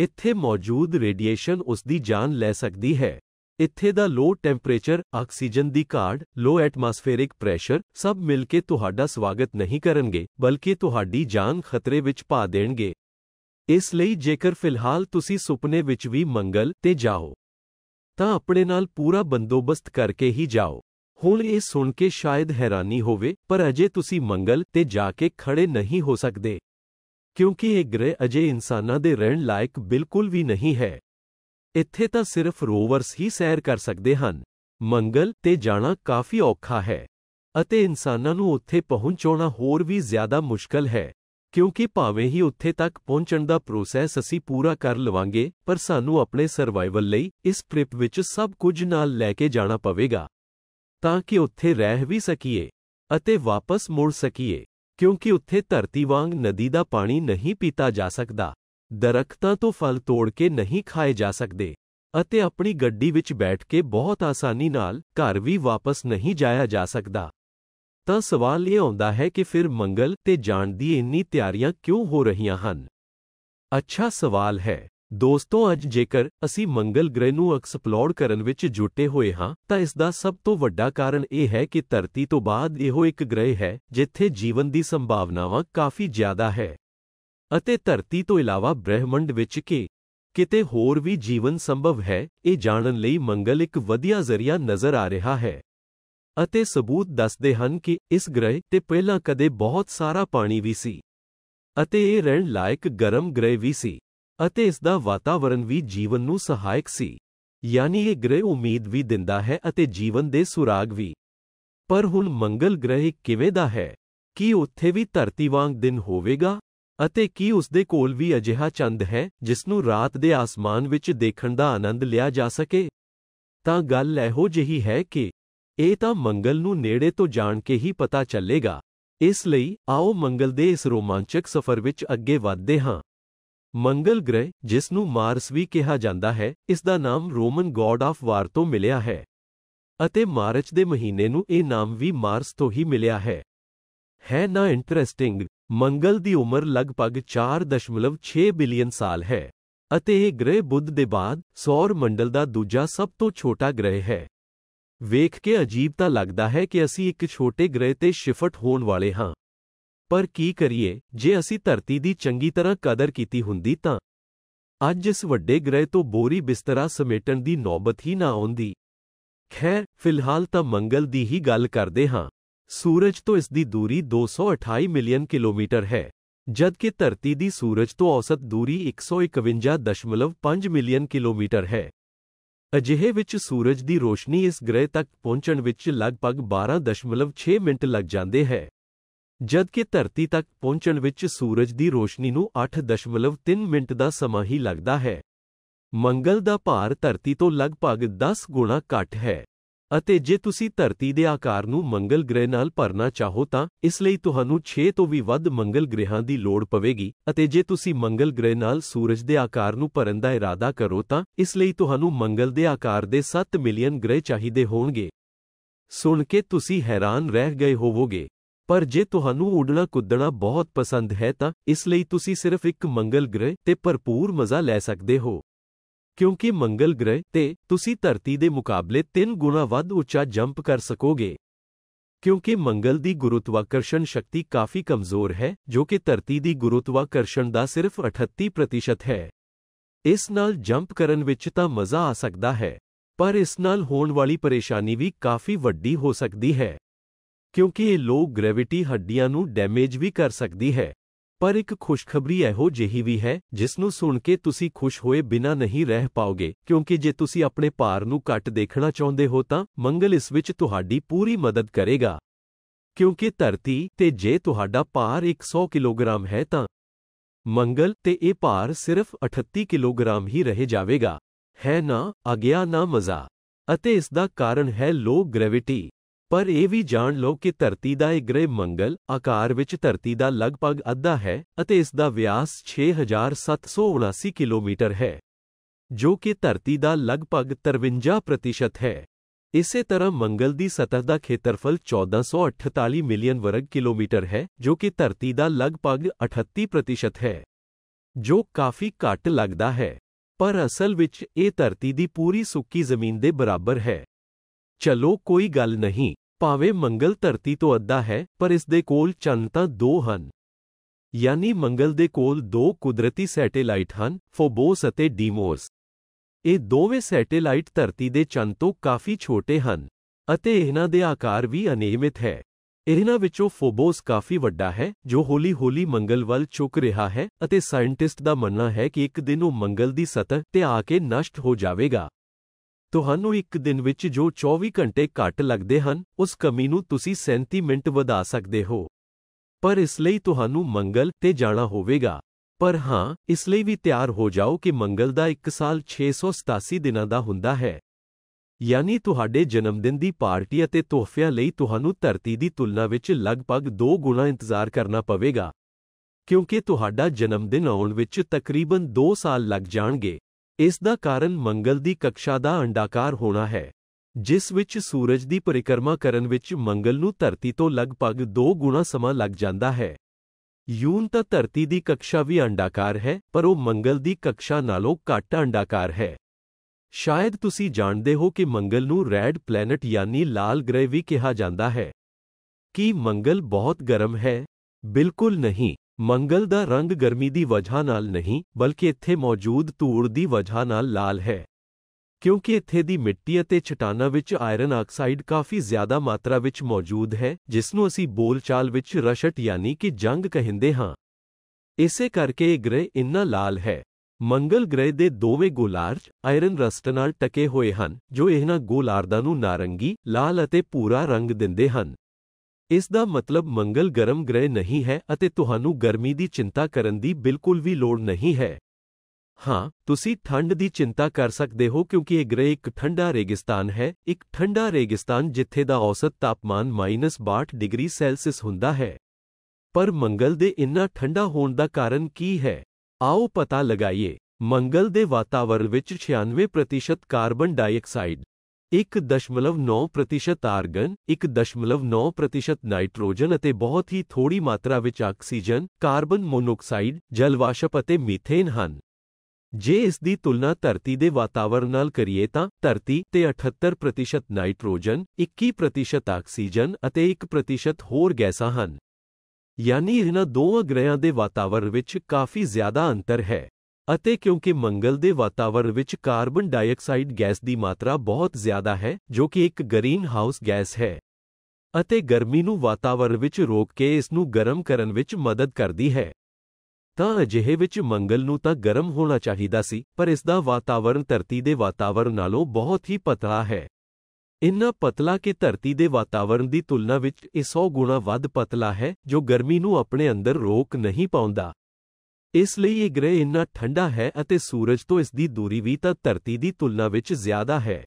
ਇੱਥੇ ਮੌਜੂਦ ਰੇਡੀਏਸ਼ਨ ਉਸ ਦੀ ਜਾਨ ਲੈ ਸਕਦੀ ਹੈ ਇੱਥੇ ਦਾ ਲੋ ਟੈਂਪਰੇਚਰ ਆਕਸੀਜਨ ਦੀ ਘਾਟ ਲੋ ਐਟਮੋਸਫੇਰਿਕ ਪ੍ਰੈਸ਼ਰ ਸਭ ਮਿਲ ਕੇ ਤੁਹਾਡਾ ਸਵਾਗਤ ਨਹੀਂ ਕਰਨਗੇ ਬਲਕਿ ਤੁਹਾਡੀ ਜਾਨ ਖਤਰੇ ਵਿੱਚ ਪਾ ਦੇਣਗੇ ਇਸ ਲਈ ਜੇਕਰ ਫਿਲਹਾਲ ਤੁਸੀਂ ਸੁਪਨੇ ਵਿੱਚ ਵੀ ਮੰਗਲ ਤੇ ਜਾਓ ਤਾਂ ਆਪਣੇ ਨਾਲ ਪੂਰਾ ਬੰਦੋਬਸਤ ਕਰਕੇ ਹੀ ਜਾਓ ਹੁਣ ਇਹ ਸੁਣ ਕੇ ਸ਼ਾਇਦ ਹੈਰਾਨੀ ਹੋਵੇ ਪਰ ਅਜੇ ਤੁਸੀਂ ਮੰਗਲ ਤੇ ਜਾ ਕੇ ਖੜੇ ਨਹੀਂ ਹੋ ਸਕਦੇ ਕਿਉਂਕਿ ਇਹ ਗ੍ਰਹਿ ਅਜੇ ਇਨਸਾਨਾਂ ਦੇ ਰਹਿਣ ਲਾਇਕ ਬਿਲਕੁਲ ਵੀ ਨਹੀਂ ਹੈ ਇੱਥੇ ਤਾਂ ਸਿਰਫ ਰੋਵਰਸ ਹੀ ਸੈਰ ਕਰ ਸਕਦੇ ਹਨ ਮੰਗਲ ਤੇ ਜਾਣਾ ਕਾਫੀ ਔਖਾ ਹੈ ਅਤੇ ਇਨਸਾਨਾਂ ਨੂੰ ਉੱਥੇ ਪਹੁੰਚਣਾ ਹੋਰ ਵੀ ਜ਼ਿਆਦਾ ਮੁਸ਼ਕਲ ਹੈ ਕਿਉਂਕਿ ਭਾਵੇਂ ਹੀ ਉੱਥੇ ਤੱਕ ਪਹੁੰਚਣ ਦਾ ਪ੍ਰੋਸੈਸ ਅਸੀਂ ਪੂਰਾ ਕਰ ਲਵਾਂਗੇ ਪਰ ਸਾਨੂੰ ਆਪਣੇ ਸਰਵਾਈਵਲ ਲਈ ਇਸ ਟ੍ਰਿਪ ਵਿੱਚ ਸਭ ਕੁਝ ਨਾਲ ਲੈ ਕੇ ਜਾਣਾ ਪਵੇਗਾ ਤਾਂ ਕਿ ਉੱਥੇ ਰਹਿ ਵੀ ਸਕੀਏ ਅਤੇ ਵਾਪਸ ਮੁੜ ਸਕੀਏ ਕਿਉਂਕਿ ਉੱਥੇ ਧਰਤੀ ਵਾਂਗ ਨਦੀ ਦਾ ਪਾਣੀ ਨਹੀਂ ਪੀਤਾ ਜਾ ਸਕਦਾ ਦਰਖਤਾਂ ਤੋਂ ਫਲ ਤੋੜ ਕੇ ਨਹੀਂ ਖਾਏ ਜਾ ਸਕਦੇ ਅਤੇ ਆਪਣੀ ਗੱਡੀ ਵਿੱਚ ਬੈਠ ਕੇ ਬਹੁਤ ਆਸਾਨੀ ਨਾਲ ਘਰ ਵੀ ਵਾਪਸ ਨਹੀਂ ਜਾਇਆ ਜਾ ਸਕਦਾ ਤਾਂ ਸਵਾਲ ਇਹ ਆਉਂਦਾ ਹੈ ਕਿ ਫਿਰ ਮੰਗਲ ਤੇ ਜਾਣ ਦੀ ਇੰਨੀ ਤਿਆਰੀਆਂ ਕਿਉਂ ਹੋ ਰਹੀਆਂ ਹਨ ਅੱਛਾ ਸਵਾਲ ਹੈ ਦੋਸਤੋ ਅੱਜ ਜੇਕਰ ਅਸੀਂ ਮੰਗਲ ਗ੍ਰਹਿ ਨੂੰ ਐਕਸਪਲੋਰ ਕਰਨ ਵਿੱਚ ਜੁਟੇ ਹੋਏ ਹਾਂ ਤਾਂ ਇਸ ਦਾ ਸਭ ਤੋਂ ਵੱਡਾ ਕਾਰਨ ਇਹ ਹੈ ਕਿ ਧਰਤੀ ਤੋਂ ਬਾਅਦ ਇਹੋ ਇੱਕ ਗ੍ਰਹਿ ਹੈ ਜਿੱਥੇ ਜੀਵਨ ਦੀ ਸੰਭਾਵਨਾਵਾਂ ਕਾਫੀ ਜ਼ਿਆਦਾ ਹੈ ਅਤੇ ਧਰਤੀ ਤੋਂ ਇਲਾਵਾ ਬ੍ਰਹਿਮੰਡ ਵਿੱਚ ਕਿ ਕਿਤੇ ਹੋਰ ਵੀ ਜੀਵਨ ਸੰਭਵ ਹੈ ਇਹ ਜਾਣਨ ਲਈ ਮੰਗਲ ਇੱਕ ਵਧੀਆ ਜ਼ਰੀਆ ਨਜ਼ਰ ਆ ਰਿਹਾ ਹੈ ਅਤੇ ਸਬੂਤ ਦੱਸਦੇ ਹਨ ਕਿ ਇਸ ਗ੍ਰਹਿ ਤੇ ਪਹਿਲਾਂ ਕਦੇ ਬਹੁਤ ਸਾਰਾ ਪਾਣੀ ਵੀ ਸੀ ਅਤੇ ਇਹ ਰਹਿਣ ਲਾਇਕ ਗਰਮ ਗ੍ਰਹਿ ਵੀ ਸੀ ਅਤੇ ਇਸ ਦਾ ਵਾਤਾਵਰਣ ਵੀ ਜੀਵਨ ਨੂੰ ਸਹਾਇਕ ਸੀ ਯਾਨੀ ਇਹ ਗ੍ਰਹਿ ਉਮੀਦ ਵੀ ਦਿੰਦਾ ਹੈ ਅਤੇ ਜੀਵਨ ਦੇ ਸੁਰਾਗ ਵੀ ਪਰ ਹੁਣ ਮੰਗਲ ਗ੍ਰਹਿ ਕਿਵੇਂ ਦਾ ਹੈ ਕੀ ਉੱਥੇ ਵੀ ਧਰਤੀ ਵਾਂਗ ਦਿਨ ਹੋਵੇਗਾ ਅਤੇ ਕੀ ਉਸ ਦੇ ਕੋਲ ਵੀ ਅਜਿਹਾ ਚੰਦ ਹੈ ਜਿਸ ਨੂੰ ਰਾਤ ਦੇ ਆਸਮਾਨ ਵਿੱਚ ਦੇਖਣ ਦਾ ਆਨੰਦ ਲਿਆ ਜਾ ਸਕੇ ਤਾਂ ਗੱਲ ਇਹੋ ਜਿਹੀ ਹੈ ਕਿ ਇਹ ਤਾਂ ਮੰਗਲ ਨੂੰ ਨੇੜੇ ਤੋਂ ਜਾਣ ਕੇ ਹੀ ਪਤਾ ਚੱਲੇਗਾ ਇਸ ਲਈ ਆਓ ਮੰਗਲ ਦੇ ਇਸ ਰੋਮਾਂਚਕ ਸਫ਼ਰ ਵਿੱਚ ਅੱਗੇ ਵਧਦੇ ਹਾਂ ਮੰਗਲ ਗ੍ਰਹਿ ਜਿਸ ਨੂੰ ਮਾਰਸ ਵੀ ਕਿਹਾ ਜਾਂਦਾ ਹੈ ਇਸ ਦਾ ਨਾਮ ਰੋਮਨ ਗੋਡ ਆਫ ਵਾਰ ਤੋਂ ਮਿਲਿਆ ਹੈ ਅਤੇ ਮਾਰਚ ਦੇ ਮਹੀਨੇ ਨੂੰ ਇਹ ਨਾਮ ਵੀ ਮਾਰਸ ਤੋਂ ਹੀ ਮਿਲਿਆ ਹੈ ਹੈ ਨਾ ਇੰਟਰਸਟਿੰਗ ਮੰਗਲ ਦੀ ਉਮਰ ਲਗਭਗ 4.6 ਬਿਲੀਅਨ ਸਾਲ ਹੈ ਅਤੇ ਇਹ ਗ੍ਰਹਿ ਬੁੱਧ ਦੇ ਬਾਅਦ ਸੌਰ ਮੰਡਲ ਦਾ ਦੂਜਾ ਸਭ ਤੋਂ ਛੋਟਾ ਗ੍ਰਹਿ ਹੈ ਵੇਖ ਕੇ ਅਜੀਬ ਤਾਂ ਲੱਗਦਾ ਹੈ ਕਿ ਅਸੀਂ ਇੱਕ ਛੋਟੇ ਗ੍ਰਹਿ ਤੇ ਸ਼ਿਫਟ ਹੋਣ ਵਾਲੇ ਹਾਂ ਪਰ ਕੀ ਕਰੀਏ ਜੇ ਅਸੀਂ ਧਰਤੀ ਦੀ ਚੰਗੀ ਤਰ੍ਹਾਂ ਕਦਰ ਕੀਤੀ ਹੁੰਦੀ ਤਾਂ ਅੱਜ ਇਸ ਵੱਡੇ ਗ੍ਰਹਿ ਤੋਂ ਬੋਰੀ ਬਿਸਤਰਾ ਸਮੇਟਣ ਦੀ ਨੌਬਤ ਹੀ ਨਾ ਆਉਂਦੀ ਖੈਰ ਫਿਲਹਾਲ ਤਾਂ ਮੰਗਲ ਦੀ ਹੀ ਗੱਲ ਕਰਦੇ ਹਾਂ ਸੂਰਜ ਤੋਂ ਇਸ ਦੀ ਦੂਰੀ 228 ਮਿਲੀਅਨ ਕਿਲੋਮੀਟਰ ਹੈ ਜਦ ਕਿ ਧਰਤੀ ਦੀ ਸੂਰਜ ਤੋਂ ਔਸਤ ਦੂਰੀ 151.5 ਮਿਲੀਅਨ ਕਿਲੋਮੀਟਰ ਹੈ ਅਜਿਹੇ ਵਿੱਚ ਸੂਰਜ ਦੀ ਰੋਸ਼ਨੀ ਇਸ ਗ੍ਰਹਿ ਤੱਕ ਪਹੁੰਚਣ ਵਿੱਚ ਲਗਭਗ 12.6 ਮਿੰਟ ਲੱਗ ਜਾਂਦੇ ਹੈ ਜਦ ਕਿ ਧਰਤੀ ਤੱਕ ਪਹੁੰਚਣ ਵਿੱਚ ਸੂਰਜ ਦੀ ਰੋਸ਼ਨੀ ਨੂੰ 8.3 ਮਿੰਟ ਦਾ ਸਮਾਂ ਹੀ ਲੱਗਦਾ ਹੈ ਮੰਗਲ ਦਾ ਭਾਰ ਧਰਤੀ ਤੋਂ ਲਗਭਗ 10 ਗੁਣਾ ਘੱਟ ਹੈ ਅਤੇ ਜੇ ਤੁਸੀਂ ਧਰਤੀ ਦੇ ਆਕਾਰ ਨੂੰ ਮੰਗਲ ਗ੍ਰਹਿ ਨਾਲ ਭਰਨਾ ਚਾਹੋ ਤਾਂ ਇਸ ਲਈ ਤੁਹਾਨੂੰ 6 ਤੋਂ ਵੀ ਵੱਧ ਮੰਗਲ ਗ੍ਰਹਿਾਂ ਦੀ ਲੋੜ ਪਵੇਗੀ ਅਤੇ ਜੇ ਤੁਸੀਂ ਮੰਗਲ ਗ੍ਰਹਿ ਨਾਲ ਸੂਰਜ ਦੇ ਆਕਾਰ ਨੂੰ ਭਰਨ ਦਾ ਇਰਾਦਾ ਕਰੋ ਤਾਂ ਇਸ ਲਈ ਤੁਹਾਨੂੰ ਮੰਗਲ ਦੇ ਆਕਾਰ ਦੇ 7 ਮਿਲੀਅਨ ਗ੍ਰਹਿ ਚਾਹੀਦੇ ਹੋਣਗੇ ਸੁਣ ਕੇ ਤੁਸੀਂ ਹੈਰਾਨ ਰਹਿ ਗਏ ਹੋਵੋਗੇ ਪਰ ਜੇ ਤੁਹਾਨੂੰ ਉਡਣਾ ਕੁੱਦਣਾ ਬਹੁਤ ਪਸੰਦ ਹੈ ਤਾਂ ਇਸ ਲਈ ਤੁਸੀਂ ਸਿਰਫ ਇੱਕ ਮੰਗਲ ਗ੍ਰਹਿ ਤੇ ਭਰਪੂਰ ਮਜ਼ਾ ਲੈ ਸਕਦੇ ਹੋ क्योंकि मंगल ग्रह ते तुसी धरती दे मुकाबले तीन गुणा वध उच्चा जंप कर सकोगे क्योंकि मंगल दी गुरुत्वाकर्षण शक्ति काफ़ी कमज़ोर है जो कि धरती दी गुरुत्वाकर्षण दा सिर्फ अठत्ती प्रतिशत है इस नाल जंप करन विच ता मज़ा आ सकदा है पर इस नाल होण वाली परेशानी भी काफ़ी वड्डी हो सकती है क्योंकि ये लोग ग्रेविटी हड्डियां नू डैमेज भी कर सकती है ਪਰ ਇੱਕ ਖੁਸ਼ਖਬਰੀ ਇਹੋ ਜਿਹੀ ਵੀ ਹੈ ਜਿਸ ਨੂੰ ਸੁਣ ਕੇ ਤੁਸੀਂ ਖੁਸ਼ ਹੋਏ ਬਿਨਾ ਨਹੀਂ ਰਹਿ ਪਾਓਗੇ ਕਿਉਂਕਿ ਜੇ ਤੁਸੀਂ ਆਪਣੇ ਭਾਰ ਨੂੰ ਘੱਟ ਦੇਖਣਾ ਚਾਹੁੰਦੇ ਹੋ ਤਾਂ ਮੰਗਲ ਇਸ ਵਿੱਚ ਤੁਹਾਡੀ ਪੂਰੀ ਮਦਦ ਕਰੇਗਾ ਕਿਉਂਕਿ ਧਰਤੀ ਤੇ ਜੇ ਤੁਹਾਡਾ ਭਾਰ 100 ਕਿਲੋਗ੍ਰਾਮ ਹੈ ਤਾਂ ਮੰਗਲ ਤੇ ਇਹ ਭਾਰ ਸਿਰਫ 38 ਕਿਲੋਗ੍ਰਾਮ ਹੀ ਰਹਿ ਜਾਵੇਗਾ ਹੈ ਨਾ ਅਗਿਆ ਨਾ ਮਜ਼ਾ ਅਤੇ ਇਸ ਦਾ ਕਾਰਨ ਹੈ ਲੋ ਗ੍ਰੈਵਿਟੀ ਪਰ ਇਹ ਵੀ ਜਾਣ ਲਓ ਕਿ ਧਰਤੀ ਦਾ ਇਹ ਗ੍ਰਹਿ ਮੰਗਲ ਆਕਾਰ ਵਿੱਚ ਧਰਤੀ ਦਾ ਲਗਭਗ ਅੱਧਾ ਹੈ ਅਤੇ ਇਸ ਦਾ ਵਿਆਸ 6779 ਕਿਲੋਮੀਟਰ ਹੈ ਜੋ ਕਿ ਧਰਤੀ ਦਾ ਲਗਭਗ 53% ਹੈ ਇਸੇ ਤਰ੍ਹਾਂ ਮੰਗਲ ਦੀ ਸਤਹ ਦਾ ਖੇਤਰਫਲ 1448 ਮਿਲੀਅਨ ਵਰਗ ਕਿਲੋਮੀਟਰ ਹੈ ਜੋ ਕਿ ਧਰਤੀ ਦਾ ਲਗਭਗ 38% ਹੈ ਜੋ ਕਾਫੀ ਘੱਟ ਲੱਗਦਾ ਹੈ ਪਰ ਅਸਲ ਵਿੱਚ ਇਹ ਧਰਤੀ ਦੀ ਪੂਰੀ ਸੁੱਕੀ ਜ਼ਮੀਨ ਦੇ ਬਰਾਬਰ ਹੈ ਚਲੋ ਕੋਈ ਗੱਲ ਨਹੀਂ ਭਾਵੇਂ ਮੰਗਲ ਧਰਤੀ ਤੋਂ ਅੱਧਾ ਹੈ ਪਰ ਇਸ ਦੇ ਕੋਲ ਚੰਨ ਤਾਂ ਦੋ ਹਨ ਯਾਨੀ ਮੰਗਲ ਦੇ ਕੋਲ ਦੋ ਕੁਦਰਤੀ ਸੈਟੇਲਾਈਟ ਹਨ ਫੋਬੋਸ ਅਤੇ ਡੀਮੋਸ ਇਹ ਦੋਵੇਂ ਸੈਟੇਲਾਈਟ ਧਰਤੀ ਦੇ ਚੰਨ ਤੋਂ ਕਾਫੀ ਛੋਟੇ ਹਨ ਅਤੇ ਇਹਨਾਂ ਦੇ ਆਕਾਰ ਵੀ ਅਨਿਯਮਿਤ ਹੈ ਇਹਨਾਂ ਵਿੱਚੋਂ ਫੋਬੋਸ ਕਾਫੀ ਵੱਡਾ ਹੈ ਜੋ ਹੌਲੀ-ਹੌਲੀ ਮੰਗਲ ਵੱਲ ਝੁਕ ਰਿਹਾ ਹੈ ਅਤੇ ਸਾਇੰਟਿਸਟ ਦਾ ਮੰਨਣਾ ਹੈ ਕਿ ਇੱਕ ਦਿਨ ਉਹ ਮੰਗਲ ਦੀ ਸਤਹ ਤੇ ਆ ਕੇ ਨਸ਼ਟ ਹੋ ਜਾਵੇਗਾ ਤੁਹਾਨੂੰ ਇੱਕ ਦਿਨ ਵਿੱਚ ਜੋ 24 ਘੰਟੇ ਘੱਟ ਲੱਗਦੇ ਹਨ ਉਸ ਕਮੀ ਨੂੰ ਤੁਸੀਂ 37 ਮਿੰਟ ਵਧਾ ਸਕਦੇ ਹੋ ਪਰ ਇਸ ਲਈ ਤੁਹਾਨੂੰ ਮੰਗਲ ਤੇ ਜਾਣਾ ਹੋਵੇਗਾ ਪਰ ਹਾਂ ਇਸ ਲਈ ਵੀ ਤਿਆਰ ਹੋ ਜਾਓ ਕਿ ਮੰਗਲ ਦਾ ਇੱਕ ਸਾਲ 687 ਦਿਨਾਂ ਦਾ ਹੁੰਦਾ ਹੈ ਯਾਨੀ ਤੁਹਾਡੇ ਜਨਮ ਦਿਨ ਦੀ ਪਾਰਟੀ ਅਤੇ ਤੋਹਫਿਆਂ ਲਈ ਤੁਹਾਨੂੰ ਧਰਤੀ ਦੀ ਤੁਲਨਾ ਵਿੱਚ ਲਗਭਗ 2 ਗੁਣਾ ਇੰਤਜ਼ਾਰ ਕਰਨਾ ਪਵੇਗਾ ਕਿਉਂਕਿ ਤੁਹਾਡਾ ਜਨਮ ਦਿਨ ਆਉਣ ਵਿੱਚ ਤਕਰੀਬਨ 2 ਸਾਲ ਲੱਗ ਜਾਣਗੇ ਇਸ ਦਾ ਕਾਰਨ ਮੰਗਲ ਦੀ ਕਕਸ਼ਾ ਦਾ ਅੰਡਾਕਾਰ ਹੋਣਾ ਹੈ ਜਿਸ ਵਿੱਚ ਸੂਰਜ ਦੀ ਪਰਿਕਰਮਾ ਕਰਨ ਵਿੱਚ ਮੰਗਲ ਨੂੰ ਧਰਤੀ ਤੋਂ ਲਗਭਗ 2 ਗੁਣਾ ਸਮਾਂ ਲੱਗ ਜਾਂਦਾ ਹੈ ਯੂਨ ਤਾਂ ਧਰਤੀ ਦੀ ਕਕਸ਼ਾ ਵੀ ਅੰਡਾਕਾਰ ਹੈ ਪਰ ਉਹ ਮੰਗਲ ਦੀ ਕਕਸ਼ਾ ਨਾਲੋਂ ਘੱਟ ਅੰਡਾਕਾਰ ਹੈ ਸ਼ਾਇਦ ਤੁਸੀਂ ਜਾਣਦੇ ਹੋ ਕਿ ਮੰਗਲ ਨੂੰ ਰੈਡ ਪਲੈਨਟ ਯਾਨੀ ਲਾਲ ਗ੍ਰਹਿ ਵੀ ਕਿਹਾ ਜਾਂਦਾ ਹੈ ਕੀ ਮੰਗਲ ਬਹੁਤ ਗਰਮ ਹੈ ਬਿਲਕੁਲ ਨਹੀਂ ਮੰਗਲ ਦਾ ਰੰਗ ਗਰਮੀ ਦੀ ਵਜ੍ਹਾ ਨਾਲ ਨਹੀਂ ਬਲਕਿ ਇੱਥੇ ਮੌਜੂਦ ਧੂੜ ਦੀ ਵਜ੍ਹਾ ਨਾਲ ਲਾਲ ਹੈ ਕਿਉਂਕਿ ਇੱਥੇ ਦੀ ਮਿੱਟੀ ਅਤੇ ਚਟਾਨਾਂ ਵਿੱਚ ਆਇਰਨ ਆਕਸਾਈਡ ਕਾਫੀ ਜ਼ਿਆਦਾ ਮਾਤਰਾ ਵਿੱਚ ਮੌਜੂਦ ਹੈ ਜਿਸ ਨੂੰ ਅਸੀਂ ਬੋਲਚਾਲ ਵਿੱਚ ਰਸ਼ਟ ਯਾਨੀ ਕਿ ਜੰਗ ਕਹਿੰਦੇ ਹਾਂ ਇਸੇ ਕਰਕੇ ਇਹ ਗ੍ਰਹਿ ਇੰਨਾ ਲਾਲ ਹੈ ਮੰਗਲ ਗ੍ਰਹਿ ਦੇ ਦੋਵੇਂ ਗੋਲਾਰਜ ਆਇਰਨ ਰਸਟ ਨਾਲ ਟਕੇ ਹੋਏ ਹਨ ਜੋ ਇਹਨਾਂ ਗੋਲਾਰਦਾਂ ਨੂੰ ਨਾਰੰਗੀ ਲਾਲ ਅਤੇ ਪੂਰਾ ਰੰਗ ਦਿੰਦੇ ਹਨ ਇਸ ਦਾ ਮਤਲਬ ਮੰਗਲ ਗਰਮ ਗ੍ਰਹਿ ਨਹੀਂ ਹੈ ਅਤੇ ਤੁਹਾਨੂੰ ਗਰਮੀ ਦੀ ਚਿੰਤਾ ਕਰਨ ਦੀ ਬਿਲਕੁਲ ਵੀ ਲੋੜ ਨਹੀਂ ਹੈ ਹਾਂ ਤੁਸੀਂ ਠੰਡ ਦੀ ਚਿੰਤਾ ਕਰ ਸਕਦੇ ਹੋ ਕਿਉਂਕਿ ਇਹ ਗ੍ਰਹਿ ਇੱਕ ਠੰਡਾ ਰੇਗਿਸਤਾਨ ਹੈ ਇੱਕ ਠੰਡਾ ਰੇਗਿਸਤਾਨ ਜਿੱਥੇ ਦਾ ਔਸਤ ਤਾਪਮਾਨ -62 ਡਿਗਰੀ ਸੈਲਸੀਅਸ ਹੁੰਦਾ ਹੈ ਪਰ ਮੰਗਲ ਦੇ ਇੰਨਾ ਠੰਡਾ ਹੋਣ ਦਾ ਕਾਰਨ ਕੀ ਹੈ ਆਓ ਪਤਾ ਲਗਾਈਏ ਮੰਗਲ ਦੇ ਵਾਤਾਵਰਣ ਵਿੱਚ 96% ਕਾਰਬਨ ਡਾਈਆਕਸਾਈਡ 1.9% ਆਰਗਨ 1.9% ਨਾਈਟ੍ਰੋਜਨ ਅਤੇ ਬਹੁਤ ਹੀ ਥੋੜੀ ਮਾਤਰਾ ਵਿੱਚ ਆਕਸੀਜਨ ਕਾਰਬਨ ਮੋਨੋਆਕਸਾਈਡ ਜਲਵਾਸ਼ਪ ਅਤੇ ਮੀਥੇਨ ਹਨ ਜੇ ਇਸ ਦੀ ਤੁਲਨਾ ਧਰਤੀ ਦੇ ਵਾਤਾਵਰਣ ਨਾਲ ਕਰੀਏ ਤਾਂ ਧਰਤੀ ਤੇ 78% ਨਾਈਟ੍ਰੋਜਨ 21% ਆਕਸੀਜਨ ਅਤੇ 1% ਹੋਰ ਗੈਸਾਂ ਹਨ ਯਾਨੀ ਇਹਨਾਂ ਦੋਵਾਂ ਗ੍ਰਹਿਆਂ ਦੇ ਵਾਤਾਵਰਣ ਵਿੱਚ ਕਾਫੀ ਜ਼ਿਆਦਾ ਅੰਤਰ ਹੈ ਅਤੇ ਕਿਉਂਕਿ ਮੰਗਲ ਦੇ ਵਾਤਾਵਰਣ ਵਿੱਚ ਕਾਰਬਨ ਡਾਈਆਕਸਾਈਡ ਗੈਸ ਦੀ ਮਾਤਰਾ ਬਹੁਤ ਜ਼ਿਆਦਾ ਹੈ ਜੋ ਕਿ ਇੱਕ ਗ੍ਰੀਨ ਹਾਊਸ ਗੈਸ ਹੈ ਅਤੇ ਗਰਮੀ ਨੂੰ ਵਾਤਾਵਰਣ ਵਿੱਚ ਰੋਕ ਕੇ ਇਸ ਨੂੰ ਗਰਮ ਕਰਨ ਵਿੱਚ ਮਦਦ ਕਰਦੀ ਹੈ ਤਾਂ ਅਜਿਹੇ ਵਿੱਚ ਮੰਗਲ ਨੂੰ ਤਾਂ ਗਰਮ ਹੋਣਾ ਚਾਹੀਦਾ ਸੀ ਪਰ ਇਸ ਦਾ ਵਾਤਾਵਰਣ ਧਰਤੀ ਦੇ ਵਾਤਾਵਰਣ ਨਾਲੋਂ ਬਹੁਤ ਹੀ ਪਤਲਾ ਹੈ ਇੰਨਾ ਪਤਲਾ ਕਿ ਧਰਤੀ ਦੇ ਵਾਤਾਵਰਣ ਦੀ ਤੁਲਨਾ ਵਿੱਚ ਇਹ 100 ਗੁਣਾ ਵੱਧ ਪਤਲਾ ਹੈ ਜੋ ਗਰਮੀ ਨੂੰ ਆਪਣੇ ਅੰਦਰ ਰੋਕ ਨਹੀਂ ਪਾਉਂਦਾ ਇਸ ਲਈ ਇਹ ਗ੍ਰਹਿ ਇੰਨਾ ਠੰਡਾ ਹੈ ਅਤੇ ਸੂਰਜ ਤੋਂ ਇਸ ਦੀ ਦੂਰੀ ਵੀ ਤਾਂ ਧਰਤੀ ਦੀ ਤੁਲਨਾ ਵਿੱਚ ਜ਼ਿਆਦਾ ਹੈ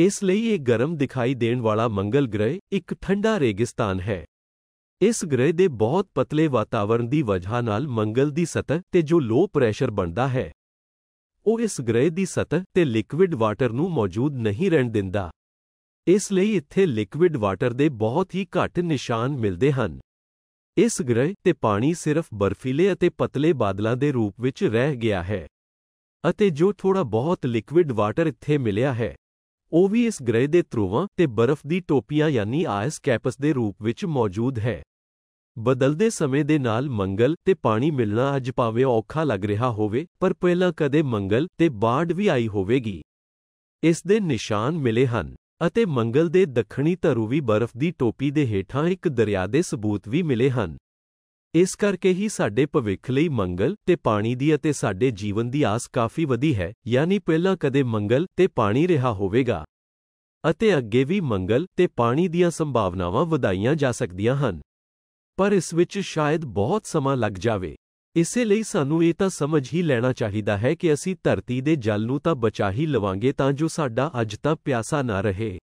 ਇਸ ਲਈ ਇਹ ਗਰਮ ਦਿਖਾਈ ਦੇਣ ਵਾਲਾ ਮੰਗਲ ਗ੍ਰਹਿ ਇੱਕ ਠੰਡਾ ਰੇਗਿਸਤਾਨ ਹੈ ਇਸ ਗ੍ਰਹਿ ਦੇ ਬਹੁਤ ਪਤਲੇ ਵਾਤਾਵਰਣ ਦੀ ਵਜ੍ਹਾ ਨਾਲ ਮੰਗਲ ਦੀ ਸਤਹ ਤੇ ਜੋ ਲੋ ਪ੍ਰੈਸ਼ਰ ਬਣਦਾ ਹੈ ਉਹ ਇਸ ਗ੍ਰਹਿ ਦੀ ਸਤਹ ਤੇ ਲਿਕੁਇਡ ਵਾਟਰ ਨੂੰ ਮੌਜੂਦ ਨਹੀਂ ਰਹਿਣ ਦਿੰਦਾ ਇਸ ਲਈ ਇੱਥੇ ਲਿਕੁਇਡ ਵਾਟਰ ਦੇ ਬਹੁਤ ਹੀ ਘੱਟ ਨਿਸ਼ਾਨ ਮਿਲਦੇ ਹਨ ਇਸ ਗ੍ਰਹਿ ਤੇ ਪਾਣੀ ਸਿਰਫ ਬਰਫੀਲੇ ਅਤੇ ਪਤਲੇ ਬਾਦਲਾਂ ਦੇ ਰੂਪ ਵਿੱਚ ਰਹਿ ਗਿਆ ਹੈ ਅਤੇ ਜੋ ਥੋੜਾ ਬਹੁਤ ਲਿਕੁਇਡ ਵਾਟਰ ਇੱਥੇ ਮਿਲਿਆ ਹੈ ਉਹ ਵੀ ਇਸ ਗ੍ਰਹਿ ਦੇ ਧਰੂਵਾਂ ਤੇ ਬਰਫ਼ ਦੀ ਟੋਪੀਆਂ ਯਾਨੀ ਆਇਸ ਕੈਪਸ ਦੇ ਰੂਪ ਵਿੱਚ ਮੌਜੂਦ ਹੈ ਬਦਲਦੇ ਸਮੇਂ ਦੇ ਨਾਲ ਮੰਗਲ ਤੇ ਪਾਣੀ ਮਿਲਣਾ ਅੱਜ ਭਾਵੇਂ ਔਖਾ ਲੱਗ ਰਿਹਾ ਹੋਵੇ ਪਰ ਪਹਿਲਾਂ ਕਦੇ ਮੰਗਲ ਤੇ ਬਾੜ ਵੀ ਆਈ ਹੋਵੇਗੀ ਇਸ ਦੇ ਨਿਸ਼ਾਨ ਮਿਲੇ ਹਨ ਅਤੇ ਮੰਗਲ ਦੇ ਦੱਖਣੀ ਧਰੂਵੀ ਬਰਫ਼ ਦੀ ਟੋਪੀ ਦੇ ਹੇਠਾਂ ਇੱਕ ਦਰਿਆ ਦੇ ਸਬੂਤ ਵੀ ਮਿਲੇ ਹਨ ਇਸ ਕਰਕੇ ਹੀ ਸਾਡੇ ਭਵਿੱਖ ਲਈ ਮੰਗਲ ਤੇ ਪਾਣੀ ਦੀ ਅਤੇ ਸਾਡੇ ਜੀਵਨ ਦੀ ਆਸ ਕਾਫੀ ਵਧੀ ਹੈ ਯਾਨੀ ਪਹਿਲਾਂ ਕਦੇ ਮੰਗਲ ਤੇ ਪਾਣੀ ਰਿਹਾ ਹੋਵੇਗਾ ਅਤੇ ਅੱਗੇ ਵੀ ਮੰਗਲ ਤੇ ਪਾਣੀ ਦੀਆਂ ਸੰਭਾਵਨਾਵਾਂ ਵਧਾਈਆਂ ਜਾ ਸਕਦੀਆਂ ਹਨ ਪਰ ਇਸ ਵਿੱਚ ਸ਼ਾਇਦ ਬਹੁਤ ਸਮਾਂ ਲੱਗ ਜਾਵੇ ਇਸੇ ਲਈ ਸਾਨੂੰ ਇਹ ਤਾਂ ਸਮਝ ਹੀ ਲੈਣਾ ਚਾਹੀਦਾ ਹੈ ਕਿ ਅਸੀਂ ਧਰਤੀ ਦੇ ਜਲ ਨੂੰ ਤਾਂ ਬਚਾ ਹੀ ਲਵਾਂਗੇ ਤਾਂ ਜੋ ਸਾਡਾ ਅੱਜ ਤਾਂ ਪਿਆਸਾ ਨਾ ਰਹੇ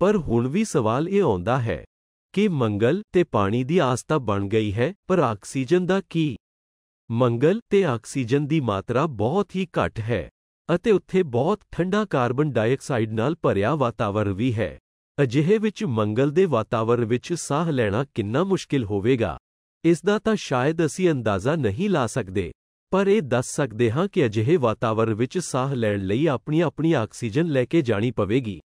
ਪਰ ਹੁਣ ਵੀ ਸਵਾਲ ਇਹ ਆਉਂਦਾ ਹੈ ਕਿ ਮੰਗਲ ਤੇ ਪਾਣੀ ਦੀ ਆਸਤਾ ਬਣ ਗਈ ਹੈ ਪਰ ਆਕਸੀਜਨ ਦਾ ਕੀ ਮੰਗਲ ਤੇ ਆਕਸੀਜਨ ਦੀ ਮਾਤਰਾ ਬਹੁਤ ਹੀ ਘੱਟ ਹੈ ਅਤੇ ਉੱਥੇ ਬਹੁਤ ਠੰਡਾ ਕਾਰਬਨ ਡਾਈਆਕਸਾਈਡ ਨਾਲ ਭਰਿਆ ਵਾਤਾਵਰਣ ਵੀ ਹੈ ਅਜਿਹੇ ਵਿੱਚ ਮੰਗਲ ਦੇ ਵਾਤਾਵਰਣ ਵਿੱਚ ਸਾਹ ਲੈਣਾ ਕਿੰਨਾ ਮੁਸ਼ਕਿਲ ਹੋਵੇਗਾ ਇਸ ਦਾ ਤਾਂ ਸ਼ਾਇਦ ਅਸੀਂ ਅੰਦਾਜ਼ਾ ਨਹੀਂ ਲਾ ਸਕਦੇ ਪਰ ਇਹ ਦੱਸ ਸਕਦੇ ਹਾਂ ਕਿ ਅਜਿਹੇ ਵਾਤਾਵਰਣ ਵਿੱਚ ਸਾਹ ਲੈਣ ਲਈ ਆਪਣੀ ਆਪਣੀ ਆਕਸੀਜਨ ਲੈ ਕੇ ਜਾਣੀ ਪਵੇਗੀ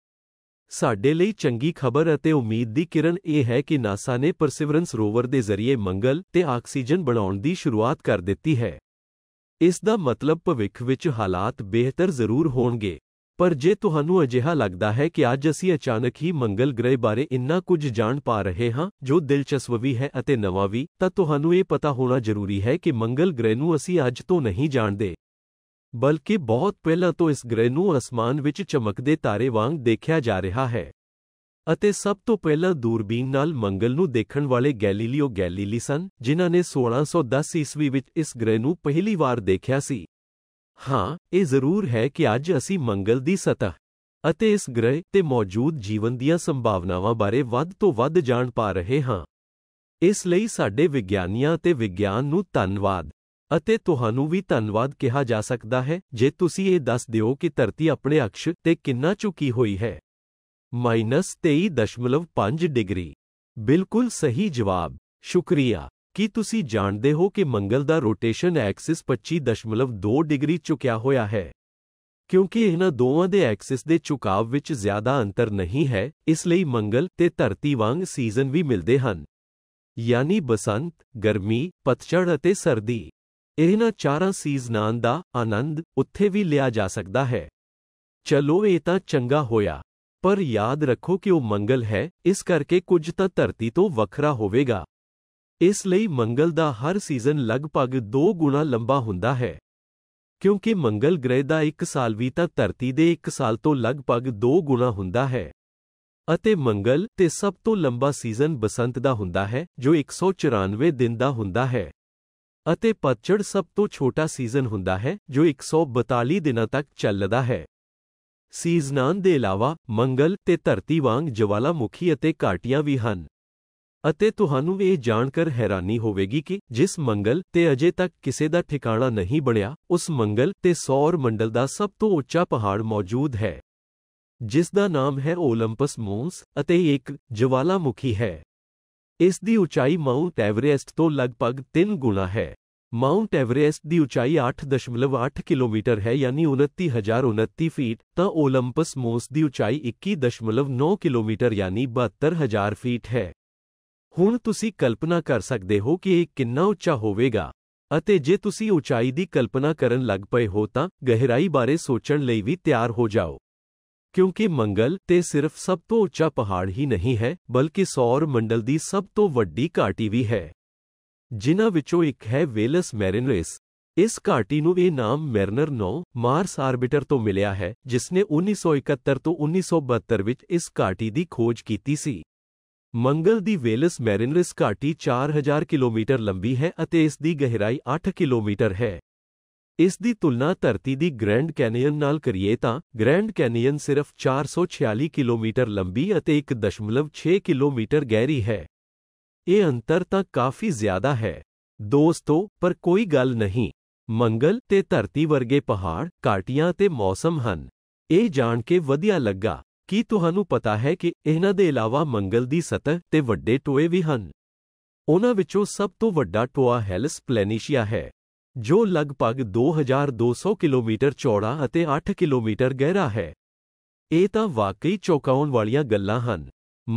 ਸਾਡੇ ਲਈ ਚੰਗੀ ਖਬਰ ਅਤੇ ਉਮੀਦ ਦੀ ਕਿਰਨ ਇਹ ਹੈ ਕਿ NASA ਨੇ Perseverance ਰੋਵਰ ਦੇ ਜ਼ਰੀਏ ਮੰਗਲ ਤੇ ਆਕਸੀਜਨ ਬਣਾਉਣ ਦੀ ਸ਼ੁਰੂਆਤ ਕਰ ਦਿੱਤੀ ਹੈ ਇਸ ਦਾ ਮਤਲਬ ਭਵਿੱਖ ਵਿੱਚ ਹਾਲਾਤ ਬਿਹਤਰ ਜ਼ਰੂਰ ਹੋਣਗੇ ਪਰ ਜੇ ਤੁਹਾਨੂੰ ਅਜਿਹਾ ਲੱਗਦਾ ਹੈ ਕਿ ਅੱਜ ਅਸੀਂ ਅਚਾਨਕ ਹੀ ਮੰਗਲ ਗ੍ਰਹਿ ਬਾਰੇ ਇੰਨਾ ਕੁਝ ਜਾਣ ਪਾ ਰਹੇ ਹਾਂ ਜੋ ਦਿਲਚਸਪ ਵੀ ਹੈ ਅਤੇ ਨਵਾਂ ਵੀ ਤਾਂ ਤੁਹਾਨੂੰ ਇਹ ਪਤਾ ਹੋਣਾ ਜ਼ਰੂਰੀ ਹੈ ਕਿ ਮੰਗਲ ਗ੍ਰਹਿ ਨੂੰ ਅਸੀਂ ਅੱਜ ਤੋਂ ਨਹੀਂ ਜਾਣਦੇ ਬਲਕਿ ਬਹੁਤ ਪਹਿਲਾਂ ਤੋਂ ਇਸ ਗ੍ਰਹਿ ਨੂੰ ਅਸਮਾਨ ਵਿੱਚ ਚਮਕਦੇ ਤਾਰੇ ਵਾਂਗ ਦੇਖਿਆ ਜਾ ਰਿਹਾ ਹੈ ਅਤੇ ਸਭ ਤੋਂ ਪਹਿਲਾਂ ਦੂਰਬੀਨ ਨਾਲ ਮੰਗਲ ਨੂੰ ਦੇਖਣ ਵਾਲੇ ਗੈਲੀਲੀਓ ਗੈਲੀਲੀ ਸਨ ਜਿਨ੍ਹਾਂ ਨੇ 1610 ਈਸਵੀ ਵਿੱਚ ਇਸ ਗ੍ਰਹਿ ਨੂੰ ਪਹਿਲੀ ਵਾਰ ਦੇਖਿਆ ਸੀ ਹਾਂ ਇਹ ਜ਼ਰੂਰ ਹੈ ਕਿ ਅੱਜ ਅਸੀਂ ਮੰਗਲ ਦੀ ਸਤਹ ਅਤੇ ਇਸ ਗ੍ਰਹਿ ਤੇ ਮੌਜੂਦ ਜੀਵਨ ਦੀਆਂ ਸੰਭਾਵਨਾਵਾਂ ਬਾਰੇ ਵੱਧ ਤੋਂ ਵੱਧ ਜਾਣ ਪਾ ਰਹੇ ਹਾਂ ਇਸ ਲਈ ਸਾਡੇ ਵਿਗਿਆਨੀਆਂ ਤੇ ਵਿਗਿਆਨ ਨੂੰ ਧੰਨਵਾਦ ਅਤੇ ਤੁਹਾਨੂੰ ਵੀ ਧੰਨਵਾਦ ਕਿਹਾ ਜਾ ਸਕਦਾ ਹੈ ਜੇ ਤੁਸੀਂ ਇਹ ਦੱਸ ਦਿਓ ਕਿ ਧਰਤੀ ਆਪਣੇ ਅਕਸ਼ ਤੇ ਕਿੰਨਾ ਝੁਕੀ ਹੋਈ ਹੈ -23.5 ਡਿਗਰੀ ਬਿਲਕੁਲ ਸਹੀ ਜਵਾਬ ਸ਼ੁਕਰੀਆ ਕੀ ਤੁਸੀਂ ਜਾਣਦੇ ਹੋ ਕਿ ਮੰਗਲ ਦਾ ਰੋਟੇਸ਼ਨ ਐਕਸਿਸ 25.2 ਡਿਗਰੀ ਝੁਕਿਆ ਹੋਇਆ ਹੈ ਕਿਉਂਕਿ ਇਹਨਾਂ ਦੋਵਾਂ ਦੇ ਐਕਸਿਸ ਦੇ ਝੁਕਾਵ ਵਿੱਚ ਜ਼ਿਆਦਾ ਅੰਤਰ ਨਹੀਂ ਹੈ ਇਸ ਲਈ ਮੰਗਲ ਤੇ ਧਰਤੀ ਵਾਂਗ ਸੀਜ਼ਨ ਵੀ ਮਿਲਦੇ ਹਨ ਯਾਨੀ ਬਸੰਤ ਗਰਮੀ ਪਤਝੜ ਅਤੇ ਸਰਦੀ ਇਹਨਾਂ ਚਾਰਾਂ ਸੀਜ਼ਨਾਂ ਦਾ ਆਨੰਦ ਉੱਥੇ ਵੀ ਲਿਆ ਜਾ ਸਕਦਾ ਹੈ ਚਲੋ ਇਹ ਤਾਂ ਚੰਗਾ ਹੋਇਆ ਪਰ ਯਾਦ ਰੱਖੋ ਕਿ ਉਹ ਮੰਗਲ ਹੈ ਇਸ ਕਰਕੇ ਕੁਝ ਤਾਂ ਧਰਤੀ ਤੋਂ ਵੱਖਰਾ ਹੋਵੇਗਾ ਇਸ ਲਈ ਮੰਗਲ ਦਾ ਹਰ ਸੀਜ਼ਨ ਲਗਭਗ 2 ਗੁਣਾ ਲੰਬਾ ਹੁੰਦਾ ਹੈ ਕਿਉਂਕਿ ਮੰਗਲ ਗ੍ਰਹਿ ਦਾ 1 ਸਾਲ ਵੀ ਤਾਂ ਧਰਤੀ ਦੇ 1 ਸਾਲ ਤੋਂ ਲਗਭਗ 2 ਗੁਣਾ ਹੁੰਦਾ ਹੈ ਅਤੇ ਮੰਗਲ ਤੇ ਸਭ ਤੋਂ ਲੰਬਾ ਸੀਜ਼ਨ ਬਸੰਤ ਦਾ ਹੁੰਦਾ ਹੈ ਜੋ 194 ਦਿਨ ਦਾ ਹੁੰਦਾ ਹੈ ਅਤੇ ਪਤਝੜ ਸਭ ਤੋਂ ਛੋਟਾ ਸੀਜ਼ਨ ਹੁੰਦਾ ਹੈ ਜੋ 142 ਦਿਨਾਂ ਤੱਕ ਚੱਲਦਾ ਹੈ ਸੀਜ਼ਨਾਂ ਦੇ ਇਲਾਵਾ ਮੰਗਲ ਤੇ ਧਰਤੀ ਵਾਂਗ ਜਵਾਲਾਮੁਖੀ ਅਤੇ ਕਾਟੀਆਂ ਵੀ ਹਨ जानकर हैरानी होगी कि जिस मंगल ते अजे तक किसी का ठिकाणा नहीं बनया उस मंगल ते सौर मंडल का सब तो उच्चा पहाड़ मौजूद है जिसका नाम है ओलंपस मोंस अते एक ज्वालामुखी है इसकी उचाई माउंट एवरेस्ट तो लगभग तीन गुणा है माउंट एवरेस्ट की उचाई अठ दशमलव अठ किलोमीटर है यानी उन्ती हजार उन्ती फीट तो ओलंपस मोस की उचाई इक्की दशमलव नौ किलोमीटर यानी बहत्तर हजार फीट है ਹੁਣ ਤੁਸੀਂ ਕਲਪਨਾ ਕਰ ਸਕਦੇ ਹੋ ਕਿ ਇਹ ਕਿੰਨਾ ਉੱਚਾ ਹੋਵੇਗਾ ਅਤੇ ਜੇ ਤੁਸੀਂ ਉਚਾਈ ਦੀ ਕਲਪਨਾ ਕਰਨ ਲੱਗ ਪਏ ਹੋ ਤਾਂ ਗਹਿਰਾਈ ਬਾਰੇ ਸੋਚਣ ਲਈ ਵੀ ਤਿਆਰ ਹੋ ਜਾਓ ਕਿਉਂਕਿ ਮੰਗਲ ਤੇ ਸਿਰਫ ਸਭ ਤੋਂ ਉੱਚਾ ਪਹਾੜ ਹੀ ਨਹੀਂ ਹੈ ਬਲਕਿ ਸੌਰ ਮੰਡਲ ਦੀ ਸਭ ਤੋਂ ਵੱਡੀ ਘਾਟੀ ਵੀ ਹੈ ਜਿਨ੍ਹਾਂ ਵਿੱਚੋਂ ਇੱਕ ਹੈ ਵੇਲਸ ਮੈਰਿਨਰੇਸ ਇਸ ਘਾਟੀ ਨੂੰ ਇਹ ਨਾਮ ਮੈਰਨਰ 9 ਮਾਰਸ ਆਰਬਿਟਰ ਤੋਂ ਮਿਲਿਆ ਹੈ ਜਿਸਨੇ 1971 ਤੋਂ 1972 ਵਿੱਚ ਇਸ ਘਾਟੀ ਦੀ ਖੋਜ ਕੀਤੀ ਸੀ मंगल की वेलस मैरिनरिस घाटी चार हज़ार किलोमीटर लंबी है अते इस गहराई अठ किलोमीटर है इसकी तुलना धरती की ग्रैंड कैनियन करिए ग्रैंड कैनियन सिर्फ चार सौ छियाली किलोमीटर लंबी अते एक दशमलव छे किलोमीटर गहरी है ये अंतर तो काफ़ी ज्यादा है दोस्तों पर कोई गल नहीं मंगल ते धरती वर्गे पहाड़ घाटिया मौसम हैं ये जान के वधिया लगा ਕੀ ਤੁਹਾਨੂੰ ਪਤਾ ਹੈ ਕਿ ਇਹਨਾਂ ਦੇ ਇਲਾਵਾ ਮੰਗਲ ਦੀ ਸਤਹ ਤੇ ਵੱਡੇ ਟੋਏ ਵੀ ਹਨ ਉਹਨਾਂ ਵਿੱਚੋਂ ਸਭ ਤੋਂ ਵੱਡਾ ਟੋਆ ਹੈਲਸ ਪਲੈਨੀਸ਼ੀਆ ਹੈ ਜੋ ਲਗਭਗ 2200 ਕਿਲੋਮੀਟਰ ਚੌੜਾ ਅਤੇ 8 ਕਿਲੋਮੀਟਰ ਗਹਿਰਾ ਹੈ ਇਹ ਤਾਂ ਵਾਕਈ ਚੌਕਾਉਣ ਵਾਲੀਆਂ ਗੱਲਾਂ ਹਨ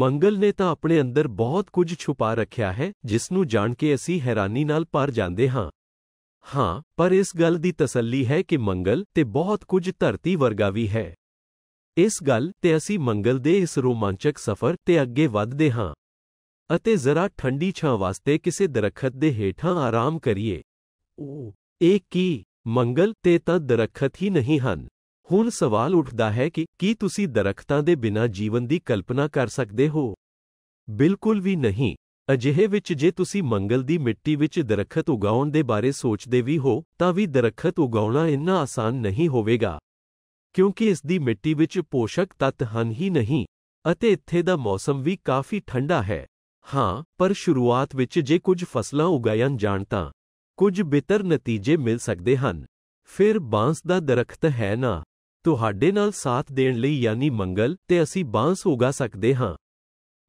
ਮੰਗਲ ਨੇ ਤਾਂ ਆਪਣੇ ਅੰਦਰ ਬਹੁਤ ਕੁਝ ਛੁਪਾ ਰੱਖਿਆ ਹੈ ਜਿਸ ਨੂੰ ਜਾਣ ਕੇ ਅਸੀਂ ਹੈਰਾਨੀ ਨਾਲ ਭਰ ਜਾਂਦੇ ਹਾਂ ਹਾਂ ਪਰ ਇਸ ਗੱਲ ਦੀ ਤਸੱਲੀ ਹੈ ਕਿ ਮੰਗਲ ਤੇ ਬਹੁਤ ਕੁਝ ਧਰਤੀ ਵਰਗਾ ਵੀ ਹੈ ਇਸ ਗੱਲ ਤੇ ਅਸੀਂ ਮੰਗਲ ਦੇ ਇਸ ਰੋਮਾਂਚਕ ਸਫ਼ਰ ਤੇ ਅੱਗੇ ਵਧਦੇ ਹਾਂ ਅਤੇ ਜ਼ਰਾ ਠੰਡੀ ਛਾਂ ਵਾਸਤੇ ਕਿਸੇ ਦਰਖਤ ਦੇ ਹੇਠਾਂ ਆਰਾਮ ਕਰੀਏ ਉਹ ਇਹ ਕੀ ਮੰਗਲ ਤੇ ਤਾਂ ਦਰਖਤ ਹੀ ਨਹੀਂ ਹਨ ਹੁਣ ਸਵਾਲ ਉੱਠਦਾ ਹੈ ਕਿ ਕੀ ਤੁਸੀਂ ਦਰਖਤਾਂ ਦੇ ਬਿਨਾਂ ਜੀਵਨ ਦੀ ਕਲਪਨਾ ਕਰ ਸਕਦੇ ਹੋ ਬਿਲਕੁਲ ਵੀ ਨਹੀਂ ਅਜਿਹੇ ਵਿੱਚ ਜੇ ਤੁਸੀਂ ਮੰਗਲ ਦੀ ਮਿੱਟੀ ਵਿੱਚ ਦਰਖਤ ਉਗਾਉਣ ਦੇ ਬਾਰੇ ਸੋਚਦੇ ਵੀ ਹੋ ਤਾਂ ਵੀ ਦਰਖਤ ਉਗਾਉਣਾ ਇੰਨਾ ਆਸਾਨ ਨਹੀਂ ਹੋਵੇਗਾ ਕਿਉਂਕਿ ਇਸ ਦੀ ਮਿੱਟੀ ਵਿੱਚ ਪੋਸ਼ਕ ਤੱਤ ਹਨ ਹੀ ਨਹੀਂ ਅਤੇ ਇੱਥੇ ਦਾ ਮੌਸਮ ਵੀ ਕਾਫੀ ਠੰਡਾ ਹੈ ਹਾਂ ਪਰ ਸ਼ੁਰੂਆਤ ਵਿੱਚ ਜੇ ਕੁਝ ਫਸਲਾਂ ਉਗਾਈਆਂ ਜਾਣ ਤਾਂ ਕੁਝ ਬਿਹਤਰ ਨਤੀਜੇ ਮਿਲ ਸਕਦੇ ਹਨ ਫਿਰ ਬਾਂਸ ਦਾ ਦਰਖਤ ਹੈ ਨਾ ਤੁਹਾਡੇ ਨਾਲ ਸਾਥ ਦੇਣ ਲਈ ਯਾਨੀ ਮੰਗਲ ਤੇ ਅਸੀਂ ਬਾਂਸ ਉਗਾ ਸਕਦੇ ਹਾਂ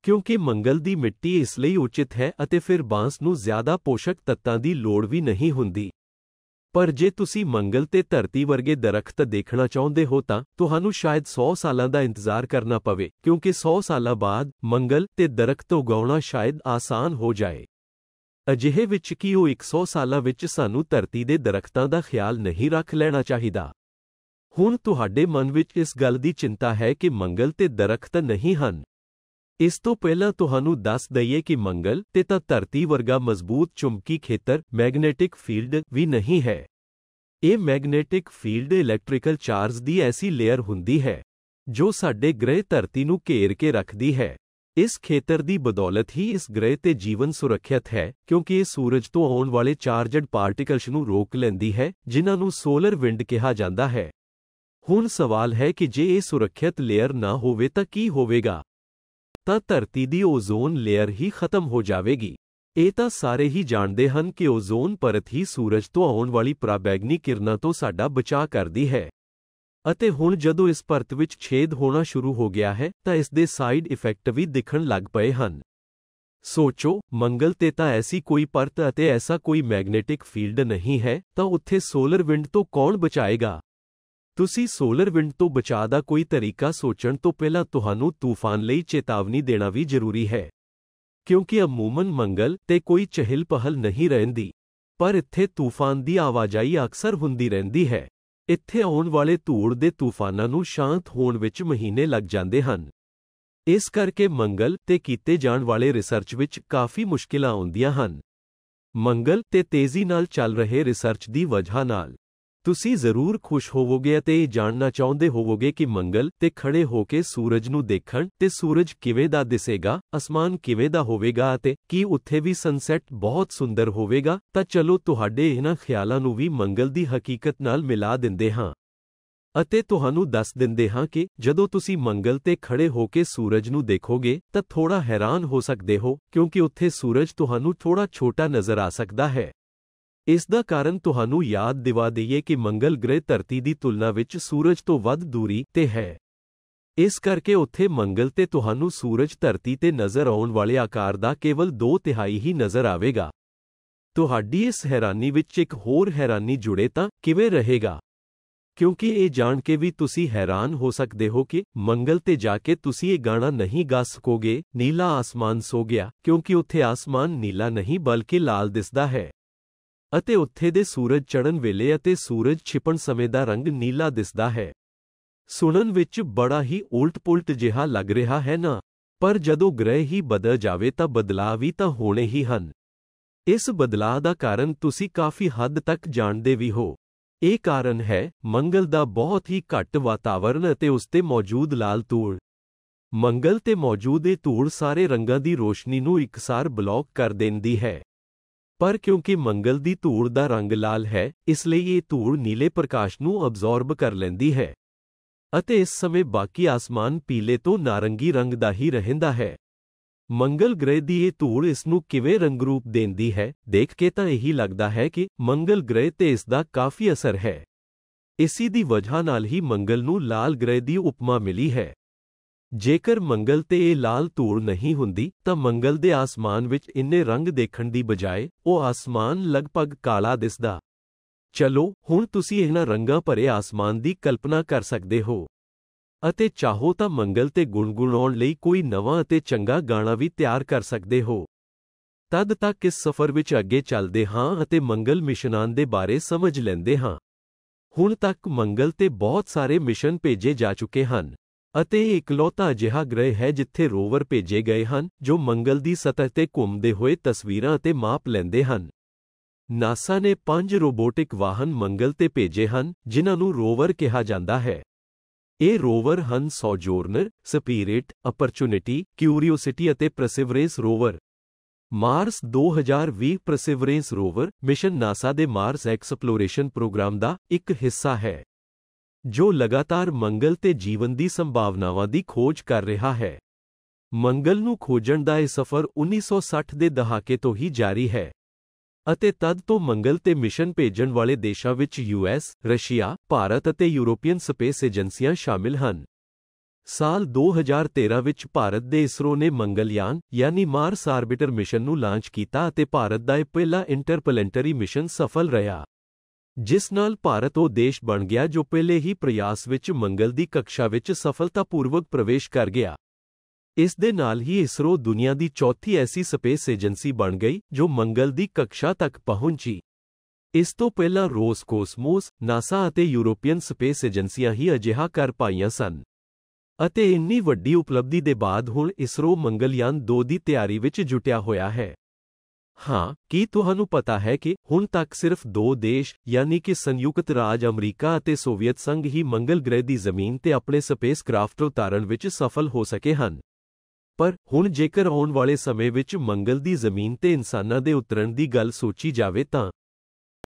ਕਿਉਂਕਿ ਮੰਗਲ ਦੀ ਮਿੱਟੀ ਇਸ ਲਈ ਉਚਿਤ ਹੈ ਅਤੇ ਫਿਰ ਬਾਂਸ ਨੂੰ ਜ਼ਿਆਦਾ ਪੋਸ਼ਕ ਤੱਤਾਂ ਦੀ ਲੋੜ ਵੀ ਨਹੀਂ ਹੁੰਦੀ ਪਰ ਜੇ ਤੁਸੀਂ ਮੰਗਲ ਤੇ ਧਰਤੀ ਵਰਗੇ ਦਰਖਤ ਦੇਖਣਾ ਚਾਹੁੰਦੇ ਹੋ ਤਾਂ ਤੁਹਾਨੂੰ ਸ਼ਾਇਦ 100 ਸਾਲਾਂ ਦਾ ਇੰਤਜ਼ਾਰ ਕਰਨਾ ਪਵੇ ਕਿਉਂਕਿ 100 ਸਾਲਾਂ ਬਾਅਦ ਮੰਗਲ ਤੇ ਦਰਖਤ ਉਗਾਉਣਾ ਸ਼ਾਇਦ ਆਸਾਨ ਹੋ ਜਾਏ ਅਜਿਹੇ ਵਿੱਚ ਕੀ ਉਹ 100 ਸਾਲਾਂ ਵਿੱਚ ਸਾਨੂੰ ਧਰਤੀ ਦੇ ਦਰਖਤਾਂ ਦਾ ਖਿਆਲ ਨਹੀਂ ਰੱਖ ਲੈਣਾ ਚਾਹੀਦਾ ਹੁਣ ਤੁਹਾਡੇ ਮਨ ਵਿੱਚ ਇਸ ਗੱਲ ਦੀ ਚਿੰਤਾ ਹੈ ਕਿ ਮੰਗਲ ਤੇ ਦਰਖਤ ਨਹੀਂ ਹਨ ਇਸ ਤੋਂ ਪਹਿਲਾਂ ਤੁਹਾਨੂੰ ਦੱਸ ਦਈਏ ਕਿ ਮੰਗਲ ਤੇ ਤਾਂ ਧਰਤੀ ਵਰਗਾ ਮਜ਼ਬੂਤ ਚੁੰਬਕੀ ਖੇਤਰ ਮੈਗਨੇਟਿਕ ਫੀਲਡ ਵੀ ਨਹੀਂ ਹੈ ਇਹ ਮੈਗਨੇਟਿਕ ਫੀਲਡ ਇਲੈਕਟ੍ਰੀਕਲ ਚਾਰਜ ਦੀ ਐਸੀ ਲੇਅਰ ਹੁੰਦੀ ਹੈ ਜੋ ਸਾਡੇ ਗ੍ਰਹਿ ਧਰਤੀ ਨੂੰ ਘੇਰ ਕੇ ਰੱਖਦੀ ਹੈ ਇਸ ਖੇਤਰ ਦੀ ਬਦੌਲਤ ਹੀ ਇਸ ਗ੍ਰਹਿ ਤੇ ਜੀਵਨ ਸੁਰੱਖਿਅਤ ਹੈ ਕਿਉਂਕਿ ਇਹ ਸੂਰਜ ਤੋਂ ਆਉਣ ਵਾਲੇ ਚਾਰਜਡ ਪਾਰਟੀਕਲਸ ਨੂੰ ਰੋਕ ਲੈਂਦੀ ਹੈ ਜਿਨ੍ਹਾਂ ਨੂੰ ਸੋਲਰ ਵਿੰਡ ਕਿਹਾ ਜਾਂਦਾ ਹੈ ਹੁਣ ਸਵਾਲ ਹੈ ਕਿ ਜੇ ਇਹ ਸੁਰੱਖਿਅਤ ਲੇਅਰ ਨਾ ਹੋਵੇ ਤਾਂ ਕੀ ਹੋਵੇਗਾ ਤਾਂ ਧਰਤੀ ਦੀ ਓਜ਼ੋਨ ਲੇਅਰ ਹੀ ਖਤਮ ਹੋ ਜਾਵੇਗੀ ਇਹ ਤਾਂ ਸਾਰੇ ਹੀ ਜਾਣਦੇ ਹਨ ਕਿ ਓਜ਼ੋਨ ਪਰਤ ਹੀ ਸੂਰਜ ਤੋਂ ਆਉਣ ਵਾਲੀ ਪ੍ਰਾਬੈਗਨੀ ਕਿਰਨਾਂ ਤੋਂ ਸਾਡਾ ਬਚਾਅ ਕਰਦੀ ਹੈ ਅਤੇ ਹੁਣ ਜਦੋਂ ਇਸ ਪਰਤ ਵਿੱਚ ਛੇਦ ਹੋਣਾ ਸ਼ੁਰੂ ਹੋ ਗਿਆ ਹੈ ਤਾਂ ਇਸ ਦੇ ਸਾਈਡ ਇਫੈਕਟ ਵੀ ਦਿਖਣ ਲੱਗ ਪਏ ਹਨ ਸੋਚੋ ਮੰਗਲ ਤੇ ਤਾਂ ਐਸੀ ਕੋਈ ਪਰਤ ਅਤੇ ਐਸਾ ਕੋਈ ਮੈਗਨੇਟਿਕ ਫੀਲਡ ਨਹੀਂ ਹੈ ਤਾਂ ਉੱਥੇ ਸੋਲਰ ਵਿੰਡ ਤੋਂ ਕੌਣ ਬਚਾਏਗਾ ਤੁਸੀਂ ਸੋਲਰ ਵਿੰਡ ਤੋਂ ਬਚਾਅ ਦਾ ਕੋਈ ਤਰੀਕਾ ਸੋਚਣ ਤੋਂ ਪਹਿਲਾਂ ਤੁਹਾਨੂੰ ਤੂਫਾਨ ਲਈ ਚੇਤਾਵਨੀ ਦੇਣਾ ਵੀ ਜ਼ਰੂਰੀ ਹੈ ਕਿਉਂਕਿ ਅਮੂਮਨ ਮੰਗਲ ਤੇ ਕੋਈ ਚਹਿਲ ਪਹਲ ਨਹੀਂ ਰਹਿੰਦੀ ਪਰ ਇੱਥੇ ਤੂਫਾਨ ਦੀ ਆਵਾਜਾਈ ਅਕਸਰ ਹੁੰਦੀ ਰਹਿੰਦੀ ਹੈ ਇੱਥੇ ਆਉਣ ਵਾਲੇ ਧੂੜ ਦੇ ਤੂਫਾਨਾਂ ਨੂੰ ਸ਼ਾਂਤ ਹੋਣ ਵਿੱਚ ਮਹੀਨੇ ਲੱਗ ਜਾਂਦੇ ਹਨ ਇਸ ਕਰਕੇ ਮੰਗਲ ਤੇ ਕੀਤੇ ਜਾਣ ਵਾਲੇ ਰਿਸਰਚ ਵਿੱਚ ਕਾਫੀ ਮੁਸ਼ਕਿਲਾਂ ਆਉਂਦੀਆਂ ਹਨ ਮੰਗਲ ਤੇ ਤੇਜ਼ੀ ਨਾਲ ਚੱਲ ਰਹੇ ਰਿਸਰਚ ਦੀ ਵਜ੍ਹਾ ਨਾਲ ਤੁਸੀਂ ਜ਼ਰੂਰ ਖੁਸ਼ ਹੋਵੋਗੇ ਅਤੇ ਇਹ ਜਾਣਨਾ ਚਾਹੁੰਦੇ ਹੋਵੋਗੇ ਕਿ ਮੰਗਲ ਤੇ ਖੜੇ ਹੋ ਕੇ ਸੂਰਜ ਨੂੰ ਦੇਖਣ ਤੇ ਸੂਰਜ ਕਿਵੇਂ ਦਾ ਦਿਸੇਗਾ ਅਸਮਾਨ ਕਿਵੇਂ ਦਾ ਹੋਵੇਗਾ ਅਤੇ ਕੀ ਉੱਥੇ ਵੀ ਸਨਸੈਟ ਬਹੁਤ ਸੁੰਦਰ ਹੋਵੇਗਾ ਤਾਂ ਚਲੋ ਤੁਹਾਡੇ ਇਹਨਾਂ ਖਿਆਲਾਂ ਨੂੰ ਵੀ ਮੰਗਲ ਦੀ ਹਕੀਕਤ ਨਾਲ ਮਿਲਾ ਦਿੰਦੇ ਹਾਂ ਅਤੇ ਤੁਹਾਨੂੰ ਦੱਸ ਦਿੰਦੇ ਹਾਂ ਕਿ ਜਦੋਂ ਤੁਸੀਂ ਮੰਗਲ ਤੇ ਖੜੇ ਹੋ ਕੇ ਸੂਰਜ ਨੂੰ ਦੇਖੋਗੇ ਤਾਂ ਥੋੜਾ ਹੈਰਾਨ ਹੋ ਸਕਦੇ ਹੋ ਕਿਉਂਕਿ ਉੱਥੇ ਸੂਰਜ ਤੁਹਾਨੂੰ ਥੋੜਾ ਛੋਟਾ ਨਜ਼ਰ ਆ ਸਕਦਾ ਹੈ ਇਸ ਦਾ ਕਾਰਨ ਤੁਹਾਨੂੰ ਯਾਦ ਦਿਵਾ ਦਈਏ ਕਿ ਮੰਗਲ ਗ੍ਰਹਿ ਧਰਤੀ ਦੀ ਤੁਲਨਾ ਵਿੱਚ ਸੂਰਜ ਤੋਂ ਵੱਧ ਦੂਰੀ ਤੇ ਹੈ ਇਸ ਕਰਕੇ ਉੱਥੇ ਮੰਗਲ ਤੇ ਤੁਹਾਨੂੰ ਸੂਰਜ ਧਰਤੀ ਤੇ ਨਜ਼ਰ ਆਉਣ ਵਾਲੇ ਆਕਾਰ ਦਾ ਕੇਵਲ 2 ਤਿਹਾਈ ਹੀ ਨਜ਼ਰ ਆਵੇਗਾ ਤੁਹਾਡੀ ਇਸ ਹੈਰਾਨੀ ਵਿੱਚ ਇੱਕ ਹੋਰ ਹੈਰਾਨੀ ਜੁੜੇ ਤਾਂ ਕਿਵੇਂ ਰਹੇਗਾ ਕਿਉਂਕਿ ਇਹ ਜਾਣ ਕੇ ਵੀ ਤੁਸੀਂ ਹੈਰਾਨ ਹੋ ਸਕਦੇ ਹੋ ਕਿ ਮੰਗਲ ਤੇ ਜਾ ਕੇ ਤੁਸੀਂ ਇਹ ਗਾਣਾ ਨਹੀਂ ਗਾ ਸਕੋਗੇ ਨੀਲਾ ਆਸਮਾਨ ਸੋ ਗਿਆ ਕਿਉਂਕਿ ਉੱਥੇ ਆਸਮਾਨ ਨੀਲਾ ਨਹੀਂ ਬਲਕਿ ਲਾਲ ਦਿਸਦਾ ਹੈ ਅਤੇ ਉੱਥੇ ਦੇ ਸੂਰਜ ਚੜਨ ਵੇਲੇ ਅਤੇ ਸੂਰਜ ਛਿਪਣ ਸਮੇਂ ਦਾ ਰੰਗ ਨੀਲਾ ਦਿਸਦਾ ਹੈ ਸੁਣਨ ਵਿੱਚ ਬੜਾ ਹੀ ਉਲਟ-ਪੁਲਟ ਜਿਹਾ ਲੱਗ ਰਿਹਾ ਹੈ ਨਾ ਪਰ ਜਦੋਂ ਗ੍ਰਹਿ ਹੀ ਬਦਲ ਜਾਵੇ ਤਾਂ ਬਦਲਾਅ ਵੀ ਤਾਂ ਹੋਣੇ ਹੀ ਹਨ ਇਸ ਬਦਲਾਅ ਦਾ ਕਾਰਨ ਤੁਸੀਂ ਕਾਫੀ ਹੱਦ ਤੱਕ ਜਾਣਦੇ ਵੀ ਹੋ ਇਹ ਕਾਰਨ ਹੈ ਮੰਗਲ ਦਾ ਬਹੁਤ ਹੀ ਘੱਟ ਵਾਤਾਵਰਣ ਅਤੇ ਉਸ ਤੇ ਮੌਜੂਦ ਲਾਲ ਧੂੜ ਮੰਗਲ ਤੇ ਮੌਜੂਦ ਇਹ ਧੂੜ ਸਾਰੇ ਰੰਗਾਂ ਦੀ ਰੋਸ਼ਨੀ ਨੂੰ ਇਕਸਾਰ ਬਲੌਕ ਕਰ ਦਿੰਦੀ ਹੈ ਪਰ ਕਿਉਂਕਿ ਮੰਗਲ ਦੀ ਧੂੜ ਦਾ ਰੰਗ ਲਾਲ ਹੈ ਇਸ ਲਈ ਇਹ ਧੂੜ ਨੀਲੇ ਪ੍ਰਕਾਸ਼ ਨੂੰ ਅਬਜ਼ੌਰਬ ਕਰ ਲੈਂਦੀ ਹੈ ਅਤੇ ਇਸ ਸਮੇਂ ਬਾਕੀ ਆਸਮਾਨ ਪੀਲੇ ਤੋਂ ਨਾਰੰਗੀ ਰੰਗ ਦਾ ਹੀ ਰਹਿੰਦਾ ਹੈ ਮੰਗਲ ਗ੍ਰਹਿ ਦੀ ਇਹ ਧੂੜ ਇਸ ਨੂੰ ਕਿਵੇਂ ਰੰਗ ਰੂਪ ਦੇਂਦੀ ਹੈ ਦੇਖ ਕੇ ਤਾਂ ਇਹੀ ਲੱਗਦਾ ਹੈ ਕਿ ਮੰਗਲ ਗ੍ਰਹਿ ਤੇ ਇਸ ਦਾ ਕਾਫੀ ਅਸਰ ਹੈ ਇਸੀ ਦੀ ਵਜ੍ਹਾ ਨਾਲ ਹੀ ਮੰਗਲ ਨੂੰ ਲਾਲ ਗ੍ਰਹਿ ਦੀ ਉਪਮਾ ਮਿਲੀ ਹੈ ਜੇਕਰ ਮੰਗਲ ਤੇ ਇਹ ਲਾਲ ਧੂੜ ਨਹੀਂ ਹੁੰਦੀ ਤਾਂ ਮੰਗਲ ਦੇ ਆਸਮਾਨ ਵਿੱਚ ਇੰਨੇ ਰੰਗ ਦੇਖਣ ਦੀ ਬਜਾਏ ਉਹ ਆਸਮਾਨ ਲਗਭਗ ਕਾਲਾ ਦਿਸਦਾ ਚਲੋ ਹੁਣ ਤੁਸੀਂ ਇਹਨਾਂ ਰੰਗਾਂ ਭਰੇ ਆਸਮਾਨ ਦੀ ਕਲਪਨਾ ਕਰ ਸਕਦੇ ਹੋ ਅਤੇ ਚਾਹੋ ਤਾਂ ਮੰਗਲ ਤੇ ਗੁੰਗੁਣਾਉਣ ਲਈ ਕੋਈ ਨਵਾਂ ਅਤੇ ਚੰਗਾ ਗਾਣਾ ਵੀ ਤਿਆਰ ਕਰ ਸਕਦੇ ਹੋ ਤਦ ਤੱਕ ਇਸ ਸਫ਼ਰ ਵਿੱਚ ਅੱਗੇ ਚੱਲਦੇ ਹਾਂ ਅਤੇ ਮੰਗਲ ਮਿਸ਼ਨਾਂ ਦੇ ਬਾਰੇ ਸਮਝ ਲੈਂਦੇ ਹਾਂ ਹੁਣ ਤੱਕ ਮੰਗਲ ਤੇ ਬਹੁਤ ਸਾਰੇ ਮਿਸ਼ਨ ਭੇਜੇ ਜਾ ਚੁੱਕੇ ਹਨ ਅਤੇ ਇਕਲੌਤਾ ਜਿਹਾ ਗ੍ਰਹਿ ਹੈ ਜਿੱਥੇ ਰੋਵਰ ਭੇਜੇ ਗਏ ਹਨ ਜੋ ਮੰਗਲ ਦੀ ਸਤਹ ਤੇ ਘੁੰਮਦੇ ਹੋਏ ਤਸਵੀਰਾਂ ਅਤੇ ਮਾਪ ਲੈਂਦੇ ਹਨ ਨਾਸਾ ਨੇ ਪੰਜ ਰੋਬੋਟਿਕ ਵਾਹਨ ਮੰਗਲ ਤੇ ਭੇਜੇ ਹਨ ਜਿਨ੍ਹਾਂ ਨੂੰ ਰੋਵਰ ਕਿਹਾ ਜਾਂਦਾ ਹੈ ਇਹ ਰੋਵਰ ਹਨ ਸੌਜੋਰਨਰ ਸਪੀਰਿਟ ਅਪਰਚੂਨਿਟੀ ਕਿਊਰੀਓਸਿਟੀ ਅਤੇ Perseverance rover Mars 2020 Perseverance rover mission NASA ਦੇ ਮਾਰਸ ਐਕਸਪਲੋਰੇਸ਼ਨ ਪ੍ਰੋਗਰਾਮ ਦਾ ਇੱਕ ਹਿੱਸਾ ਹੈ ਜੋ ਲਗਾਤਾਰ ਮੰਗਲ ਤੇ ਜੀਵਨ ਦੀ ਸੰਭਾਵਨਾਵਾਂ ਦੀ ਖੋਜ ਕਰ ਰਿਹਾ ਹੈ ਮੰਗਲ ਨੂੰ ਖੋਜਣ ਦਾ ਇਹ ਸਫ਼ਰ 1960 ਦੇ ਦਹਾਕੇ ਤੋਂ ਹੀ ਜਾਰੀ ਹੈ ਅਤੇ ਤਦ ਤੋਂ ਮੰਗਲ ਤੇ ਮਿਸ਼ਨ ਭੇਜਣ ਵਾਲੇ ਦੇਸ਼ਾਂ ਵਿੱਚ ਯੂਐਸ, ਰਸ਼ੀਆ, ਭਾਰਤ ਅਤੇ ਯੂਰੋਪੀਅਨ ਸਪੇਸ ਏਜੰਸੀਆਂ ਸ਼ਾਮਿਲ ਹਨ। ਸਾਲ 2013 ਵਿੱਚ ਭਾਰਤ ਦੇ ਇਸਰੋ ਨੇ ਮੰਗਲਯਾਨ ਯਾਨੀ ਮਾਰਸ ਆਰਬਿਟਰ ਮਿਸ਼ਨ ਨੂੰ ਲਾਂਚ ਕੀਤਾ ਅਤੇ ਭਾਰਤ ਦਾ ਇਹ ਪਹਿਲਾ ਇੰਟਰਪਲੈਨਟਰੀ ਮਿਸ਼ਨ ਸਫਲ ਰਿਹਾ। ਜਿਸ ਨਾਲ ਭਾਰਤ ਉਹ ਦੇਸ਼ ਬਣ ਗਿਆ ਜੋ ਪਹਿਲੇ ਹੀ ਪ੍ਰਯਾਸ ਵਿੱਚ ਮੰਗਲ ਦੀ ਕਕਸ਼ਾ ਵਿੱਚ ਸਫਲਤਾਪੂਰਵਕ ਪ੍ਰਵੇਸ਼ ਕਰ ਗਿਆ ਇਸ ਦੇ ਨਾਲ ਹੀ ਇਸਰੋ ਦੁਨੀਆ ਦੀ ਚੌਥੀ ਐਸੀ ਸਪੇਸ ਏਜੰਸੀ ਬਣ ਗਈ ਜੋ ਮੰਗਲ ਦੀ ਕਕਸ਼ਾ ਤੱਕ ਪਹੁੰਚੀ ਇਸ ਤੋਂ ਪਹਿਲਾਂ ਰੋਸ ਕੋਸਮੋਸ ਨਾਸਾ ਅਤੇ ਯੂਰੋਪੀਅਨ ਸਪੇਸ ਏਜੰਸੀਆਂ ਹੀ ਅਜਿਹਾ ਕਰ ਪਾਈਆਂ ਸਨ ਅਤੇ ਇੰਨੀ ਵੱਡੀ ਉਪਲਬਧੀ ਦੇ ਬਾਅਦ ਹੁਣ ਇਸਰੋ ਮੰਗਲਯਾਨ 2 ਦੀ ਤਿਆਰੀ ਵਿੱਚ ਜੁਟਿਆ ਹੋਇਆ ਹੈ ਹਾਂ ਕੀ ਤੁਹਾਨੂੰ ਪਤਾ ਹੈ ਕਿ ਹੁਣ ਤੱਕ ਸਿਰਫ ਦੋ ਦੇਸ਼ ਯਾਨੀ ਕਿ ਸੰਯੁਕਤ ਰਾਜ ਅਮਰੀਕਾ ਅਤੇ ਸੋਵੀਅਤ ਸੰਘ ਹੀ ਮੰਗਲ ਗ੍ਰਹਿ ਦੀ ਜ਼ਮੀਨ ਤੇ ਆਪਣੇ ਸਪੇਸ ਕ੍ਰਾਫਟ ਉਤਾਰਨ ਵਿੱਚ ਸਫਲ ਹੋ ਸਕੇ ਹਨ ਪਰ ਹੁਣ ਜੇਕਰ ਆਉਣ ਵਾਲੇ ਸਮੇਂ ਵਿੱਚ ਮੰਗਲ ਦੀ ਜ਼ਮੀਨ ਤੇ ਇਨਸਾਨਾਂ ਦੇ ਉਤਰਨ ਦੀ ਗੱਲ ਸੋਚੀ ਜਾਵੇ ਤਾਂ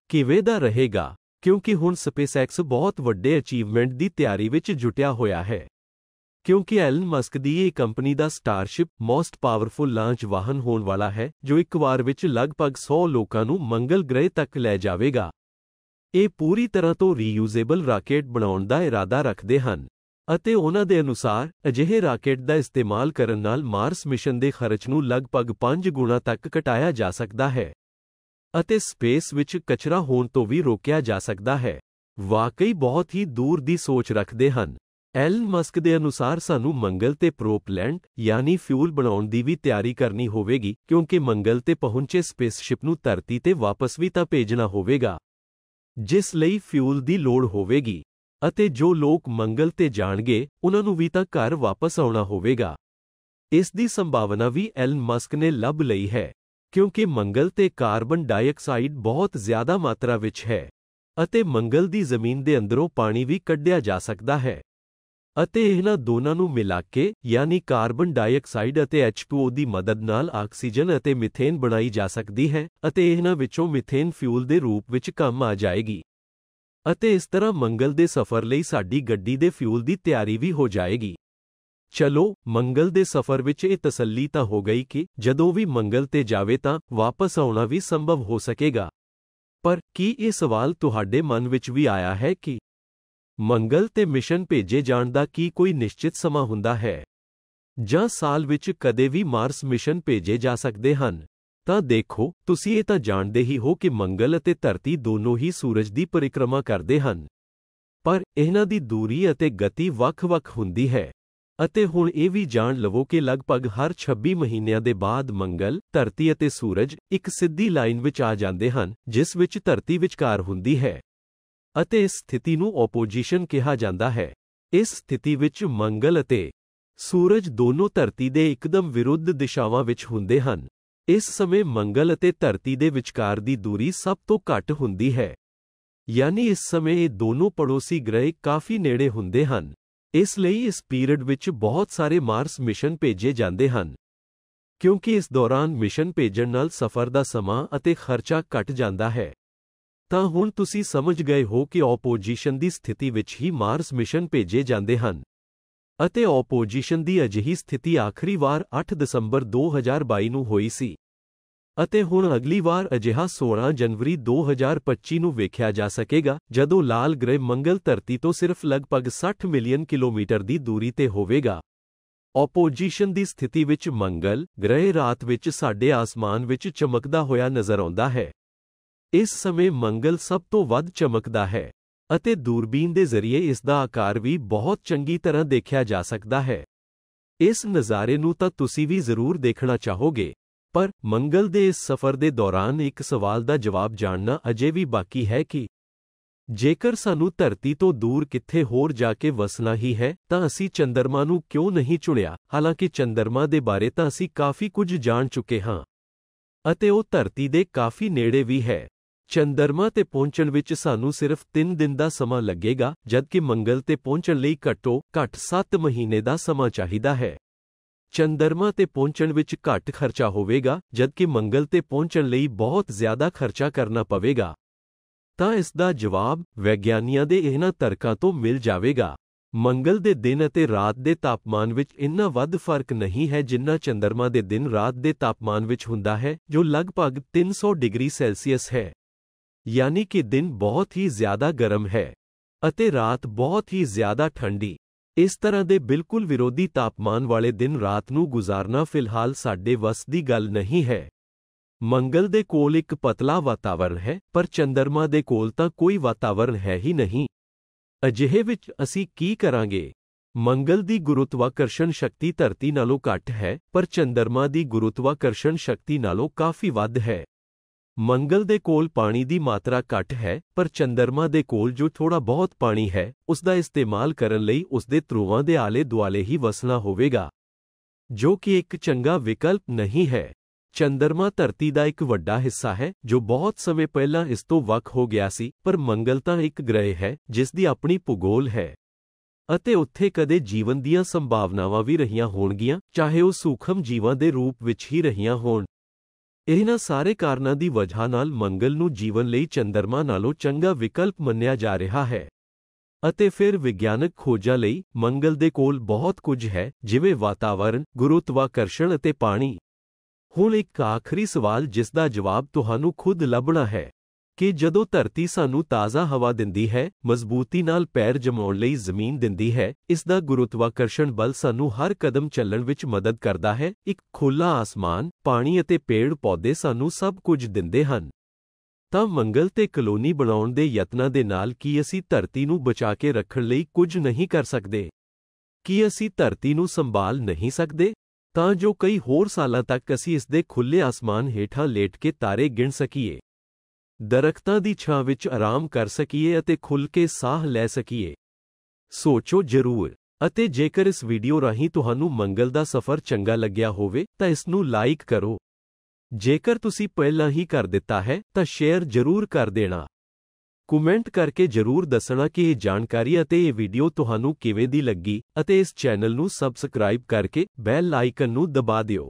ਕਿਵੇਂ ਦਾ ਰਹੇਗਾ ਕਿਉਂਕਿ ਹੁਣ ਸਪੇਸਐਕਸ ਬਹੁਤ ਵੱਡੇ ਅਚੀਵਮੈਂਟ ਦੀ ਤਿਆਰੀ ਵਿੱਚ ਜੁਟਿਆ ਹੋਇਆ ਹੈ ਕਿਉਂਕਿ ਐਲਨ ਮਸਕ ਦੀ ਇਹ ਕੰਪਨੀ ਦਾ ਸਟਾਰਸ਼ਿਪ ਮੋਸਟ ਪਾਵਰਫੁਲ ਲਾਂਚ ਵਾਹਨ ਹੋਣ ਵਾਲਾ ਹੈ ਜੋ ਇੱਕ ਵਾਰ ਵਿੱਚ ਲਗਭਗ 100 ਲੋਕਾਂ ਨੂੰ ਮੰਗਲ ਗ੍ਰਹਿ ਤੱਕ ਲੈ ਜਾਵੇਗਾ ਇਹ ਪੂਰੀ ਤਰ੍ਹਾਂ ਤੋਂ ਰੀਯੂਜ਼ੇਬਲ ਰਾਕੇਟ ਬਣਾਉਣ ਦਾ ਇਰਾਦਾ ਰੱਖਦੇ ਹਨ ਅਤੇ ਉਹਨਾਂ ਦੇ ਅਨੁਸਾਰ ਅਜਿਹੇ ਰਾਕੇਟ ਦਾ ਇਸਤੇਮਾਲ ਕਰਨ ਨਾਲ ਮਾਰਸ ਮਿਸ਼ਨ ਦੇ ਖਰਚ ਨੂੰ ਲਗਭਗ 5 ਗੁਣਾ ਤੱਕ ਘਟਾਇਆ ਜਾ ਸਕਦਾ ਹੈ ਅਤੇ ਸਪੇਸ ਵਿੱਚ ਕਚਰਾ ਹੋਣ ਤੋਂ ਵੀ ਰੋਕਿਆ ਜਾ ਸਕਦਾ ਹੈ ਵਾਕਈ ਬਹੁਤ ਹੀ ਦੂਰ ਦੀ ਸੋਚ ਰੱਖਦੇ ਹਨ ਐਲ ਮਸਕ ਦੇ ਅਨੁਸਾਰ ਸਾਨੂੰ ਮੰਗਲ ਤੇ ਪ੍ਰੋਪਲੈਂਡ ਯਾਨੀ ਫਿਊਲ ਬਣਾਉਣ ਦੀ ਵੀ ਤਿਆਰੀ ਕਰਨੀ ਹੋਵੇਗੀ ਕਿਉਂਕਿ ਮੰਗਲ ਤੇ ਪਹੁੰਚੇ ਸਪੇਸਸ਼ਿਪ ਨੂੰ ਧਰਤੀ ਤੇ ਵਾਪਸ ਵੀ ਤਾਂ ਭੇਜਣਾ ਹੋਵੇਗਾ ਜਿਸ ਲਈ ਫਿਊਲ ਦੀ ਲੋੜ ਹੋਵੇਗੀ ਅਤੇ ਜੋ ਲੋਕ ਮੰਗਲ ਤੇ ਜਾਣਗੇ ਉਹਨਾਂ ਨੂੰ ਵੀ ਤਾਂ ਘਰ ਵਾਪਸ ਆਉਣਾ ਹੋਵੇਗਾ ਇਸ ਦੀ ਸੰਭਾਵਨਾ ਵੀ ਐਲਨ ਮਸਕ ਨੇ ਲੱਭ ਲਈ ਹੈ ਕਿਉਂਕਿ ਮੰਗਲ ਤੇ ਕਾਰਬਨ ਡਾਈਆਕਸਾਈਡ ਬਹੁਤ ਜ਼ਿਆਦਾ ਮਾਤਰਾ ਵਿੱਚ ਹੈ ਅਤੇ ਮੰਗਲ ਦੀ ਜ਼ਮੀਨ ਦੇ ਅੰਦਰੋਂ ਪਾਣੀ ਵੀ ਕੱਢਿਆ ਜਾ ਸਕਦਾ ਹੈ ਅਤੇ ਇਹਨਾਂ ਦੋਨਾਂ ਨੂੰ ਮਿਲਾ ਕੇ ਯਾਨੀ ਕਾਰਬਨ ਡਾਈਆਕਸਾਈਡ ਅਤੇ H2O ਦੀ ਮਦਦ ਨਾਲ ਆਕਸੀਜਨ ਅਤੇ ਮੀਥੇਨ ਬਣਾਈ ਜਾ ਸਕਦੀ ਹੈ ਅਤੇ ਇਹਨਾਂ ਵਿੱਚੋਂ ਮੀਥੇਨ ਫਿਊਲ ਦੇ ਰੂਪ ਵਿੱਚ ਕੰਮ ਆ ਜਾਏਗੀ ਅਤੇ ਇਸ ਤਰ੍ਹਾਂ ਮੰਗਲ ਦੇ ਸਫ਼ਰ ਲਈ ਸਾਡੀ ਗੱਡੀ ਦੇ ਫਿਊਲ ਦੀ ਤਿਆਰੀ ਵੀ ਹੋ ਜਾਏਗੀ ਚਲੋ ਮੰਗਲ ਦੇ ਸਫ਼ਰ ਵਿੱਚ ਇਹ ਤਸੱਲੀ ਤਾਂ ਹੋ ਗਈ ਕਿ ਜਦੋਂ ਵੀ ਮੰਗਲ ਤੇ ਜਾਵੇ ਤਾਂ ਵਾਪਸ ਆਉਣਾ ਵੀ ਸੰਭਵ ਹੋ ਸਕੇਗਾ ਪਰ ਕੀ ਇਹ ਸਵਾਲ ਤੁਹਾਡੇ ਮਨ ਵਿੱਚ ਵੀ ਆਇਆ ਹੈ ਕਿ ਮੰਗਲ ਤੇ ਮਿਸ਼ਨ ਭੇਜੇ ਜਾਣ ਦਾ ਕੀ ਕੋਈ ਨਿਸ਼ਚਿਤ ਸਮਾਂ ਹੁੰਦਾ ਹੈ ਜਾਂ ਸਾਲ ਵਿੱਚ ਕਦੇ ਵੀ ਮਾਰਸ ਮਿਸ਼ਨ ਭੇਜੇ ਜਾ ਸਕਦੇ ਹਨ ਤਾਂ ਦੇਖੋ ਤੁਸੀਂ ਇਹ ਤਾਂ ਜਾਣਦੇ ਹੀ ਹੋ ਕਿ ਮੰਗਲ ਅਤੇ ਧਰਤੀ ਦੋਨੋਂ ਹੀ ਸੂਰਜ ਦੀ ਪਰਿਕਰਮਾ ਕਰਦੇ ਹਨ ਪਰ ਇਹਨਾਂ ਦੀ ਦੂਰੀ ਅਤੇ ਗਤੀ ਵੱਖ-ਵੱਖ ਹੁੰਦੀ ਹੈ ਅਤੇ ਹੁਣ ਇਹ ਵੀ ਜਾਣ ਲਵੋ ਕਿ ਲਗਭਗ ਹਰ 26 ਮਹੀਨਿਆਂ ਦੇ ਬਾਅਦ ਮੰਗਲ ਧਰਤੀ ਅਤੇ ਸੂਰਜ ਇੱਕ ਸਿੱਧੀ ਲਾਈਨ ਵਿੱਚ ਆ ਜਾਂਦੇ ਹਨ ਜਿਸ ਵਿੱਚ ਧਰਤੀ ਵਿਚਕਾਰ ਹੁੰਦੀ ਹੈ ਅਤੇ ਇਸ ਸਥਿਤੀ ਨੂੰ ਆਪੋਜੀਸ਼ਨ ਕਿਹਾ ਜਾਂਦਾ ਹੈ ਇਸ ਸਥਿਤੀ ਵਿੱਚ ਮੰਗਲ ਅਤੇ ਸੂਰਜ ਦੋਨੋਂ ਧਰਤੀ ਦੇ ਇੱਕਦਮ ਵਿਰੁੱਧ ਦਿਸ਼ਾਵਾਂ ਵਿੱਚ ਹੁੰਦੇ ਹਨ ਇਸ ਸਮੇਂ ਮੰਗਲ ਅਤੇ ਧਰਤੀ ਦੇ ਵਿਚਕਾਰ ਦੀ ਦੂਰੀ ਸਭ ਤੋਂ ਘੱਟ ਹੁੰਦੀ ਹੈ ਯਾਨੀ ਇਸ ਸਮੇਂ ਇਹ ਦੋਨੋਂ ਪੜੋਸੀ ਗ੍ਰਹਿ ਕਾਫੀ ਨੇੜੇ ਹੁੰਦੇ ਹਨ ਇਸ ਲਈ ਇਸ ਪੀਰੀਅਡ ਵਿੱਚ ਬਹੁਤ ਸਾਰੇ ਮਾਰਸ ਮਿਸ਼ਨ ਭੇਜੇ ਜਾਂਦੇ ਹਨ ਕਿਉਂਕਿ ਇਸ ਦੌਰਾਨ ਮਿਸ਼ਨ ਭੇਜਣ ਨਾਲ ਸਫ਼ਰ ਦਾ ਸਮਾਂ ਅਤੇ ਖਰਚਾ ਘਟ ਜਾਂਦਾ ਹੈ ਤਾਂ ਹੁਣ ਤੁਸੀਂ ਸਮਝ ਗਏ ਹੋ ਕਿ ਆਪੋਜੀਸ਼ਨ ਦੀ ਸਥਿਤੀ ਵਿੱਚ ਹੀ ਮਾਰਸ ਮਿਸ਼ਨ ਭੇਜੇ ਜਾਂਦੇ ਹਨ ਅਤੇ ਆਪੋਜੀਸ਼ਨ ਦੀ ਅਜਿਹੀ ਸਥਿਤੀ ਆਖਰੀ ਵਾਰ 8 ਦਸੰਬਰ 2022 ਨੂੰ ਹੋਈ ਸੀ ਅਤੇ ਹੁਣ ਅਗਲੀ ਵਾਰ ਅਜਿਹਾ 16 ਜਨਵਰੀ 2025 ਨੂੰ ਵੇਖਿਆ ਜਾ ਸਕੇਗਾ ਜਦੋਂ ਲਾਲ ਗ੍ਰਹਿ ਮੰਗਲ ਧਰਤੀ ਤੋਂ ਸਿਰਫ ਲਗਭਗ 60 ਮਿਲੀਅਨ ਕਿਲੋਮੀਟਰ ਦੀ ਦੂਰੀ ਤੇ ਹੋਵੇਗਾ ਆਪੋਜੀਸ਼ਨ ਦੀ ਸਥਿਤੀ ਵਿੱਚ ਮੰਗਲ ਗ੍ਰਹਿ ਰਾਤ ਵਿੱਚ ਸਾਡੇ ਆਸਮਾਨ ਵਿੱਚ ਚਮਕਦਾ ਹੋਇਆ ਨਜ਼ਰ ਆਉਂਦਾ ਹੈ ਇਸ ਸਮੇਂ ਮੰਗਲ ਸਭ ਤੋਂ ਵੱਧ ਚਮਕਦਾ ਹੈ ਅਤੇ ਦੂਰਬੀਨ ਦੇ ਜ਼ਰੀਏ ਇਸ ਦਾ ਆਕਾਰ ਵੀ ਬਹੁਤ ਚੰਗੀ ਤਰ੍ਹਾਂ ਦੇਖਿਆ ਜਾ ਸਕਦਾ ਹੈ ਇਸ ਨਜ਼ਾਰੇ ਨੂੰ ਤਾਂ ਤੁਸੀਂ ਵੀ ਜ਼ਰੂਰ ਦੇਖਣਾ ਚਾਹੋਗੇ ਪਰ ਮੰਗਲ ਦੇ ਇਸ ਸਫ਼ਰ ਦੇ ਦੌਰਾਨ ਇੱਕ ਸਵਾਲ ਦਾ ਜਵਾਬ ਜਾਣਨਾ ਅਜੇ ਵੀ ਬਾਕੀ ਹੈ ਕਿ ਜੇਕਰ ਸਾਨੂੰ ਧਰਤੀ ਤੋਂ ਦੂਰ ਕਿੱਥੇ ਹੋਰ ਜਾ ਕੇ ਵਸਣਾ ਹੀ ਹੈ ਤਾਂ ਅਸੀਂ ਚੰਦਰਮਾ ਨੂੰ ਕਿਉਂ ਨਹੀਂ ਚੁਣਿਆ ਹਾਲਾਂਕਿ ਚੰਦਰਮਾ ਦੇ ਬਾਰੇ ਤਾਂ ਅਸੀਂ ਕਾਫੀ ਕੁਝ ਜਾਣ ਚੁੱਕੇ ਹਾਂ ਅਤੇ ਉਹ ਧਰਤੀ ਦੇ ਕਾਫੀ ਨੇੜੇ ਵੀ ਹੈ ਚੰਦਰਮਾ ਤੇ ਪਹੁੰਚਣ ਵਿੱਚ ਸਾਨੂੰ ਸਿਰਫ 3 ਦਿਨ ਦਾ ਸਮਾਂ ਲੱਗੇਗਾ ਜਦਕਿ ਮੰਗਲ ਤੇ ਪਹੁੰਚਣ ਲਈ ਘੱਟੋ ਘੱਟ 7 ਮਹੀਨੇ ਦਾ ਸਮਾਂ ਚਾਹੀਦਾ ਹੈ ਚੰਦਰਮਾ ਤੇ ਪਹੁੰਚਣ ਵਿੱਚ ਘੱਟ ਖਰਚਾ ਹੋਵੇਗਾ ਜਦਕਿ ਮੰਗਲ ਤੇ ਪਹੁੰਚਣ ਲਈ ਬਹੁਤ ਜ਼ਿਆਦਾ ਖਰਚਾ ਕਰਨਾ ਪਵੇਗਾ ਤਾਂ ਇਸ ਦਾ ਜਵਾਬ ਵਿਗਿਆਨੀਆਂ ਦੇ ਇਹਨਾਂ ਤਰਕਾਂ ਤੋਂ ਮਿਲ ਜਾਵੇਗਾ ਮੰਗਲ ਦੇ ਦਿਨ ਅਤੇ ਰਾਤ ਦੇ ਤਾਪਮਾਨ ਵਿੱਚ ਇੰਨਾ ਵੱਧ ਫਰਕ ਨਹੀਂ ਹੈ ਜਿੰਨਾ ਚੰਦਰਮਾ ਦੇ ਦਿਨ ਰਾਤ ਦੇ ਤਾਪਮਾਨ ਵਿੱਚ ਹੁੰਦਾ ਹੈ ਜੋ ਲਗਭਗ 300 ਡਿਗਰੀ ਸੈਲਸੀਅਸ ਹੈ ਯਾਨੀ ਕਿ ਦਿਨ ਬਹੁਤ ਹੀ ਜ਼ਿਆਦਾ ਗਰਮ ਹੈ ਅਤੇ ਰਾਤ ਬਹੁਤ ਹੀ ਜ਼ਿਆਦਾ ਠੰਡੀ ਇਸ ਤਰ੍ਹਾਂ ਦੇ ਬਿਲਕੁਲ ਵਿਰੋਧੀ ਤਾਪਮਾਨ ਵਾਲੇ ਦਿਨ ਰਾਤ ਨੂੰ ਗੁਜ਼ਾਰਨਾ ਫਿਲਹਾਲ ਸਾਡੇ ਵਸ ਦੀ ਗੱਲ ਨਹੀਂ ਹੈ ਮੰਗਲ ਦੇ ਕੋਲ ਇੱਕ ਪਤਲਾ ਵਾਤਾਵਰਣ ਹੈ ਪਰ ਚੰਦਰਮਾ ਦੇ ਕੋਲ ਤਾਂ ਕੋਈ ਵਾਤਾਵਰਣ ਹੈ ਹੀ ਨਹੀਂ ਅਜਿਹੇ ਵਿੱਚ ਅਸੀਂ ਕੀ ਕਰਾਂਗੇ ਮੰਗਲ ਦੀ ਗੁਰੂਤਵਾਕਰਸ਼ਣ ਸ਼ਕਤੀ ਧਰਤੀ ਨਾਲੋਂ ਘੱਟ ਹੈ ਪਰ ਚੰਦਰਮਾ ਦੀ ਗੁਰੂਤਵਾਕਰਸ਼ਣ ਸ਼ਕਤੀ ਨਾਲੋਂ ਕਾਫੀ ਵੱਧ ਹੈ ਮੰਗਲ ਦੇ ਕੋਲ ਪਾਣੀ ਦੀ ਮਾਤਰਾ ਘੱਟ ਹੈ ਪਰ ਚੰਦਰਮਾ ਦੇ ਕੋਲ ਜੋ ਥੋੜਾ ਬਹੁਤ ਪਾਣੀ ਹੈ ਉਸ ਦਾ ਇਸਤੇਮਾਲ ਕਰਨ ਲਈ ਉਸ ਦੇ ਧਰੂਵਾਂ ਦੇ ਆਲੇ-ਦੁਆਲੇ ਹੀ ਵਸਣਾ ਹੋਵੇਗਾ ਜੋ ਕਿ ਇੱਕ ਚੰਗਾ ਵਿਕਲਪ ਨਹੀਂ ਹੈ ਚੰਦਰਮਾ ਧਰਤੀ ਦਾ ਇੱਕ ਵੱਡਾ ਹਿੱਸਾ ਹੈ ਜੋ ਬਹੁਤ ਸਮੇਂ ਪਹਿਲਾਂ ਇਸ ਤੋਂ ਵੱਖ ਹੋ ਗਿਆ ਸੀ ਪਰ ਮੰਗਲ ਤਾਂ ਇੱਕ ਗ੍ਰਹਿ ਹੈ ਜਿਸ ਦੀ ਆਪਣੀ ਭੂਗੋਲ ਹੈ ਅਤੇ ਉੱਥੇ ਕਦੇ ਜੀਵਨ ਦੀਆਂ ਸੰਭਾਵਨਾਵਾਂ ਵੀ ਰਹੀਆਂ ਹੋਣਗੀਆਂ ਚਾਹੇ ਉਹ ਸੂਖਮ ਜੀਵਾਂ ਦੇ ਰੂਪ ਵਿੱਚ ਹੀ ਰਹੀਆਂ ਹੋਣ ਇਹਨਾਂ ਸਾਰੇ ਕਾਰਨਾਂ ਦੀ ਵਜ੍ਹਾ ਨਾਲ ਮੰਗਲ ਨੂੰ ਜੀਵਨ ਲਈ ਚੰਦਰਮਾ ਨਾਲੋਂ ਚੰਗਾ ਵਿਕਲਪ ਮੰਨਿਆ ਜਾ ਰਿਹਾ ਹੈ ਅਤੇ ਫਿਰ ਵਿਗਿਆਨਕ ਖੋਜਾਂ ਲਈ ਮੰਗਲ ਦੇ ਕੋਲ ਬਹੁਤ ਕੁਝ ਹੈ ਜਿਵੇਂ ਵਾਤਾਵਰਣ ਗੁਰੂਤਵਾਕਰਸ਼ਣ ਅਤੇ ਪਾਣੀ ਹੁਣ ਇੱਕ ਆਖਰੀ ਸਵਾਲ ਜਿਸ ਦਾ ਜਵਾਬ ਤੁਹਾਨੂੰ ਖੁਦ ਲੱਭਣਾ ਹੈ ਕਿ ਜਦੋਂ ਧਰਤੀ ਸਾਨੂੰ ਤਾਜ਼ਾ ਹਵਾ ਦਿੰਦੀ ਹੈ ਮਜ਼ਬੂਤੀ ਨਾਲ ਪੈਰ ਜਮਾਉਣ ਲਈ ਜ਼ਮੀਨ ਦਿੰਦੀ ਹੈ ਇਸ ਦਾ ਗੁਰੂਤਵਾਕਰਸ਼ਣ ਬਲ ਸਾਨੂੰ ਹਰ ਕਦਮ ਚੱਲਣ ਵਿੱਚ ਮਦਦ ਕਰਦਾ ਹੈ ਇੱਕ ਖੁੱਲਾ ਆਸਮਾਨ ਪਾਣੀ ਅਤੇ ਪੇੜ ਪੌਦੇ ਸਾਨੂੰ ਸਭ ਕੁਝ ਦਿੰਦੇ ਹਨ ਤਾਂ ਮੰਗਲ ਤੇ ਕਲੋਨੀ ਬਣਾਉਣ ਦੇ ਯਤਨਾਂ ਦੇ ਨਾਲ ਕੀ ਅਸੀਂ ਧਰਤੀ ਨੂੰ ਬਚਾ ਕੇ ਰੱਖਣ ਲਈ ਕੁਝ ਨਹੀਂ ਕਰ ਸਕਦੇ ਕੀ ਅਸੀਂ ਧਰਤੀ ਨੂੰ ਸੰਭਾਲ ਨਹੀਂ ਸਕਦੇ ਤਾਂ ਜੋ ਕਈ ਹੋਰ ਸਾਲਾਂ ਤੱਕ ਅਸੀਂ ਇਸ ਦੇ ਖੁੱਲੇ ਆਸਮਾਨ ਹੇਠਾਂ ਲੇਟ ਕੇ ਤਾਰੇ ਗਿਣ ਸਕੀਏ ਦਰਖਤਾਂ ਦੀ ਛਾਂ ਵਿੱਚ ਆਰਾਮ ਕਰ ਸਕੀਏ ਅਤੇ ਖੁੱਲ ਕੇ ਸਾਹ ਲੈ ਸਕੀਏ ਸੋਚੋ ਜ਼ਰੂਰ ਅਤੇ ਜੇਕਰ ਇਸ ਵੀਡੀਓ ਰਾਹੀਂ ਤੁਹਾਨੂੰ ਮੰਗਲ ਦਾ ਸਫ਼ਰ ਚੰਗਾ ਲੱਗਿਆ ਹੋਵੇ ਤਾਂ ਇਸ ਨੂੰ ਲਾਈਕ ਕਰੋ ਜੇਕਰ ਤੁਸੀਂ ਪਹਿਲਾਂ ਹੀ ਕਰ ਦਿੱਤਾ ਹੈ ਤਾਂ ਸ਼ੇਅਰ ਜ਼ਰੂਰ ਕਰ ਦੇਣਾ ਕਮੈਂਟ ਕਰਕੇ ਜ਼ਰੂਰ ਦੱਸਣਾ ਕਿ ਇਹ ਜਾਣਕਾਰੀ ਅਤੇ ਇਹ ਵੀਡੀਓ ਤੁਹਾਨੂੰ ਕਿਵੇਂ ਦੀ ਲੱਗੀ ਅਤੇ ਇਸ ਚੈਨਲ ਨੂੰ ਸਬਸਕ੍ਰਾਈਬ ਕਰਕੇ ਬੈਲ ਆਈਕਨ ਨੂੰ ਦਬਾ ਦਿਓ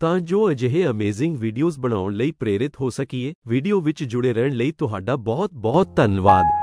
ਤਾਂ ਜੋ ਅਜਿਹੇ ਅਮੇਜ਼ਿੰਗ ਵੀਡੀਓਜ਼ ਬਣਾਉਣ ਲਈ ਪ੍ਰੇਰਿਤ ਹੋ ਸਕੀਏ ਵੀਡੀਓ ਵਿੱਚ ਜੁੜੇ ਰਹਿਣ ਲਈ ਤੁਹਾਡਾ ਬਹੁਤ ਬਹੁਤ ਧੰਨਵਾਦ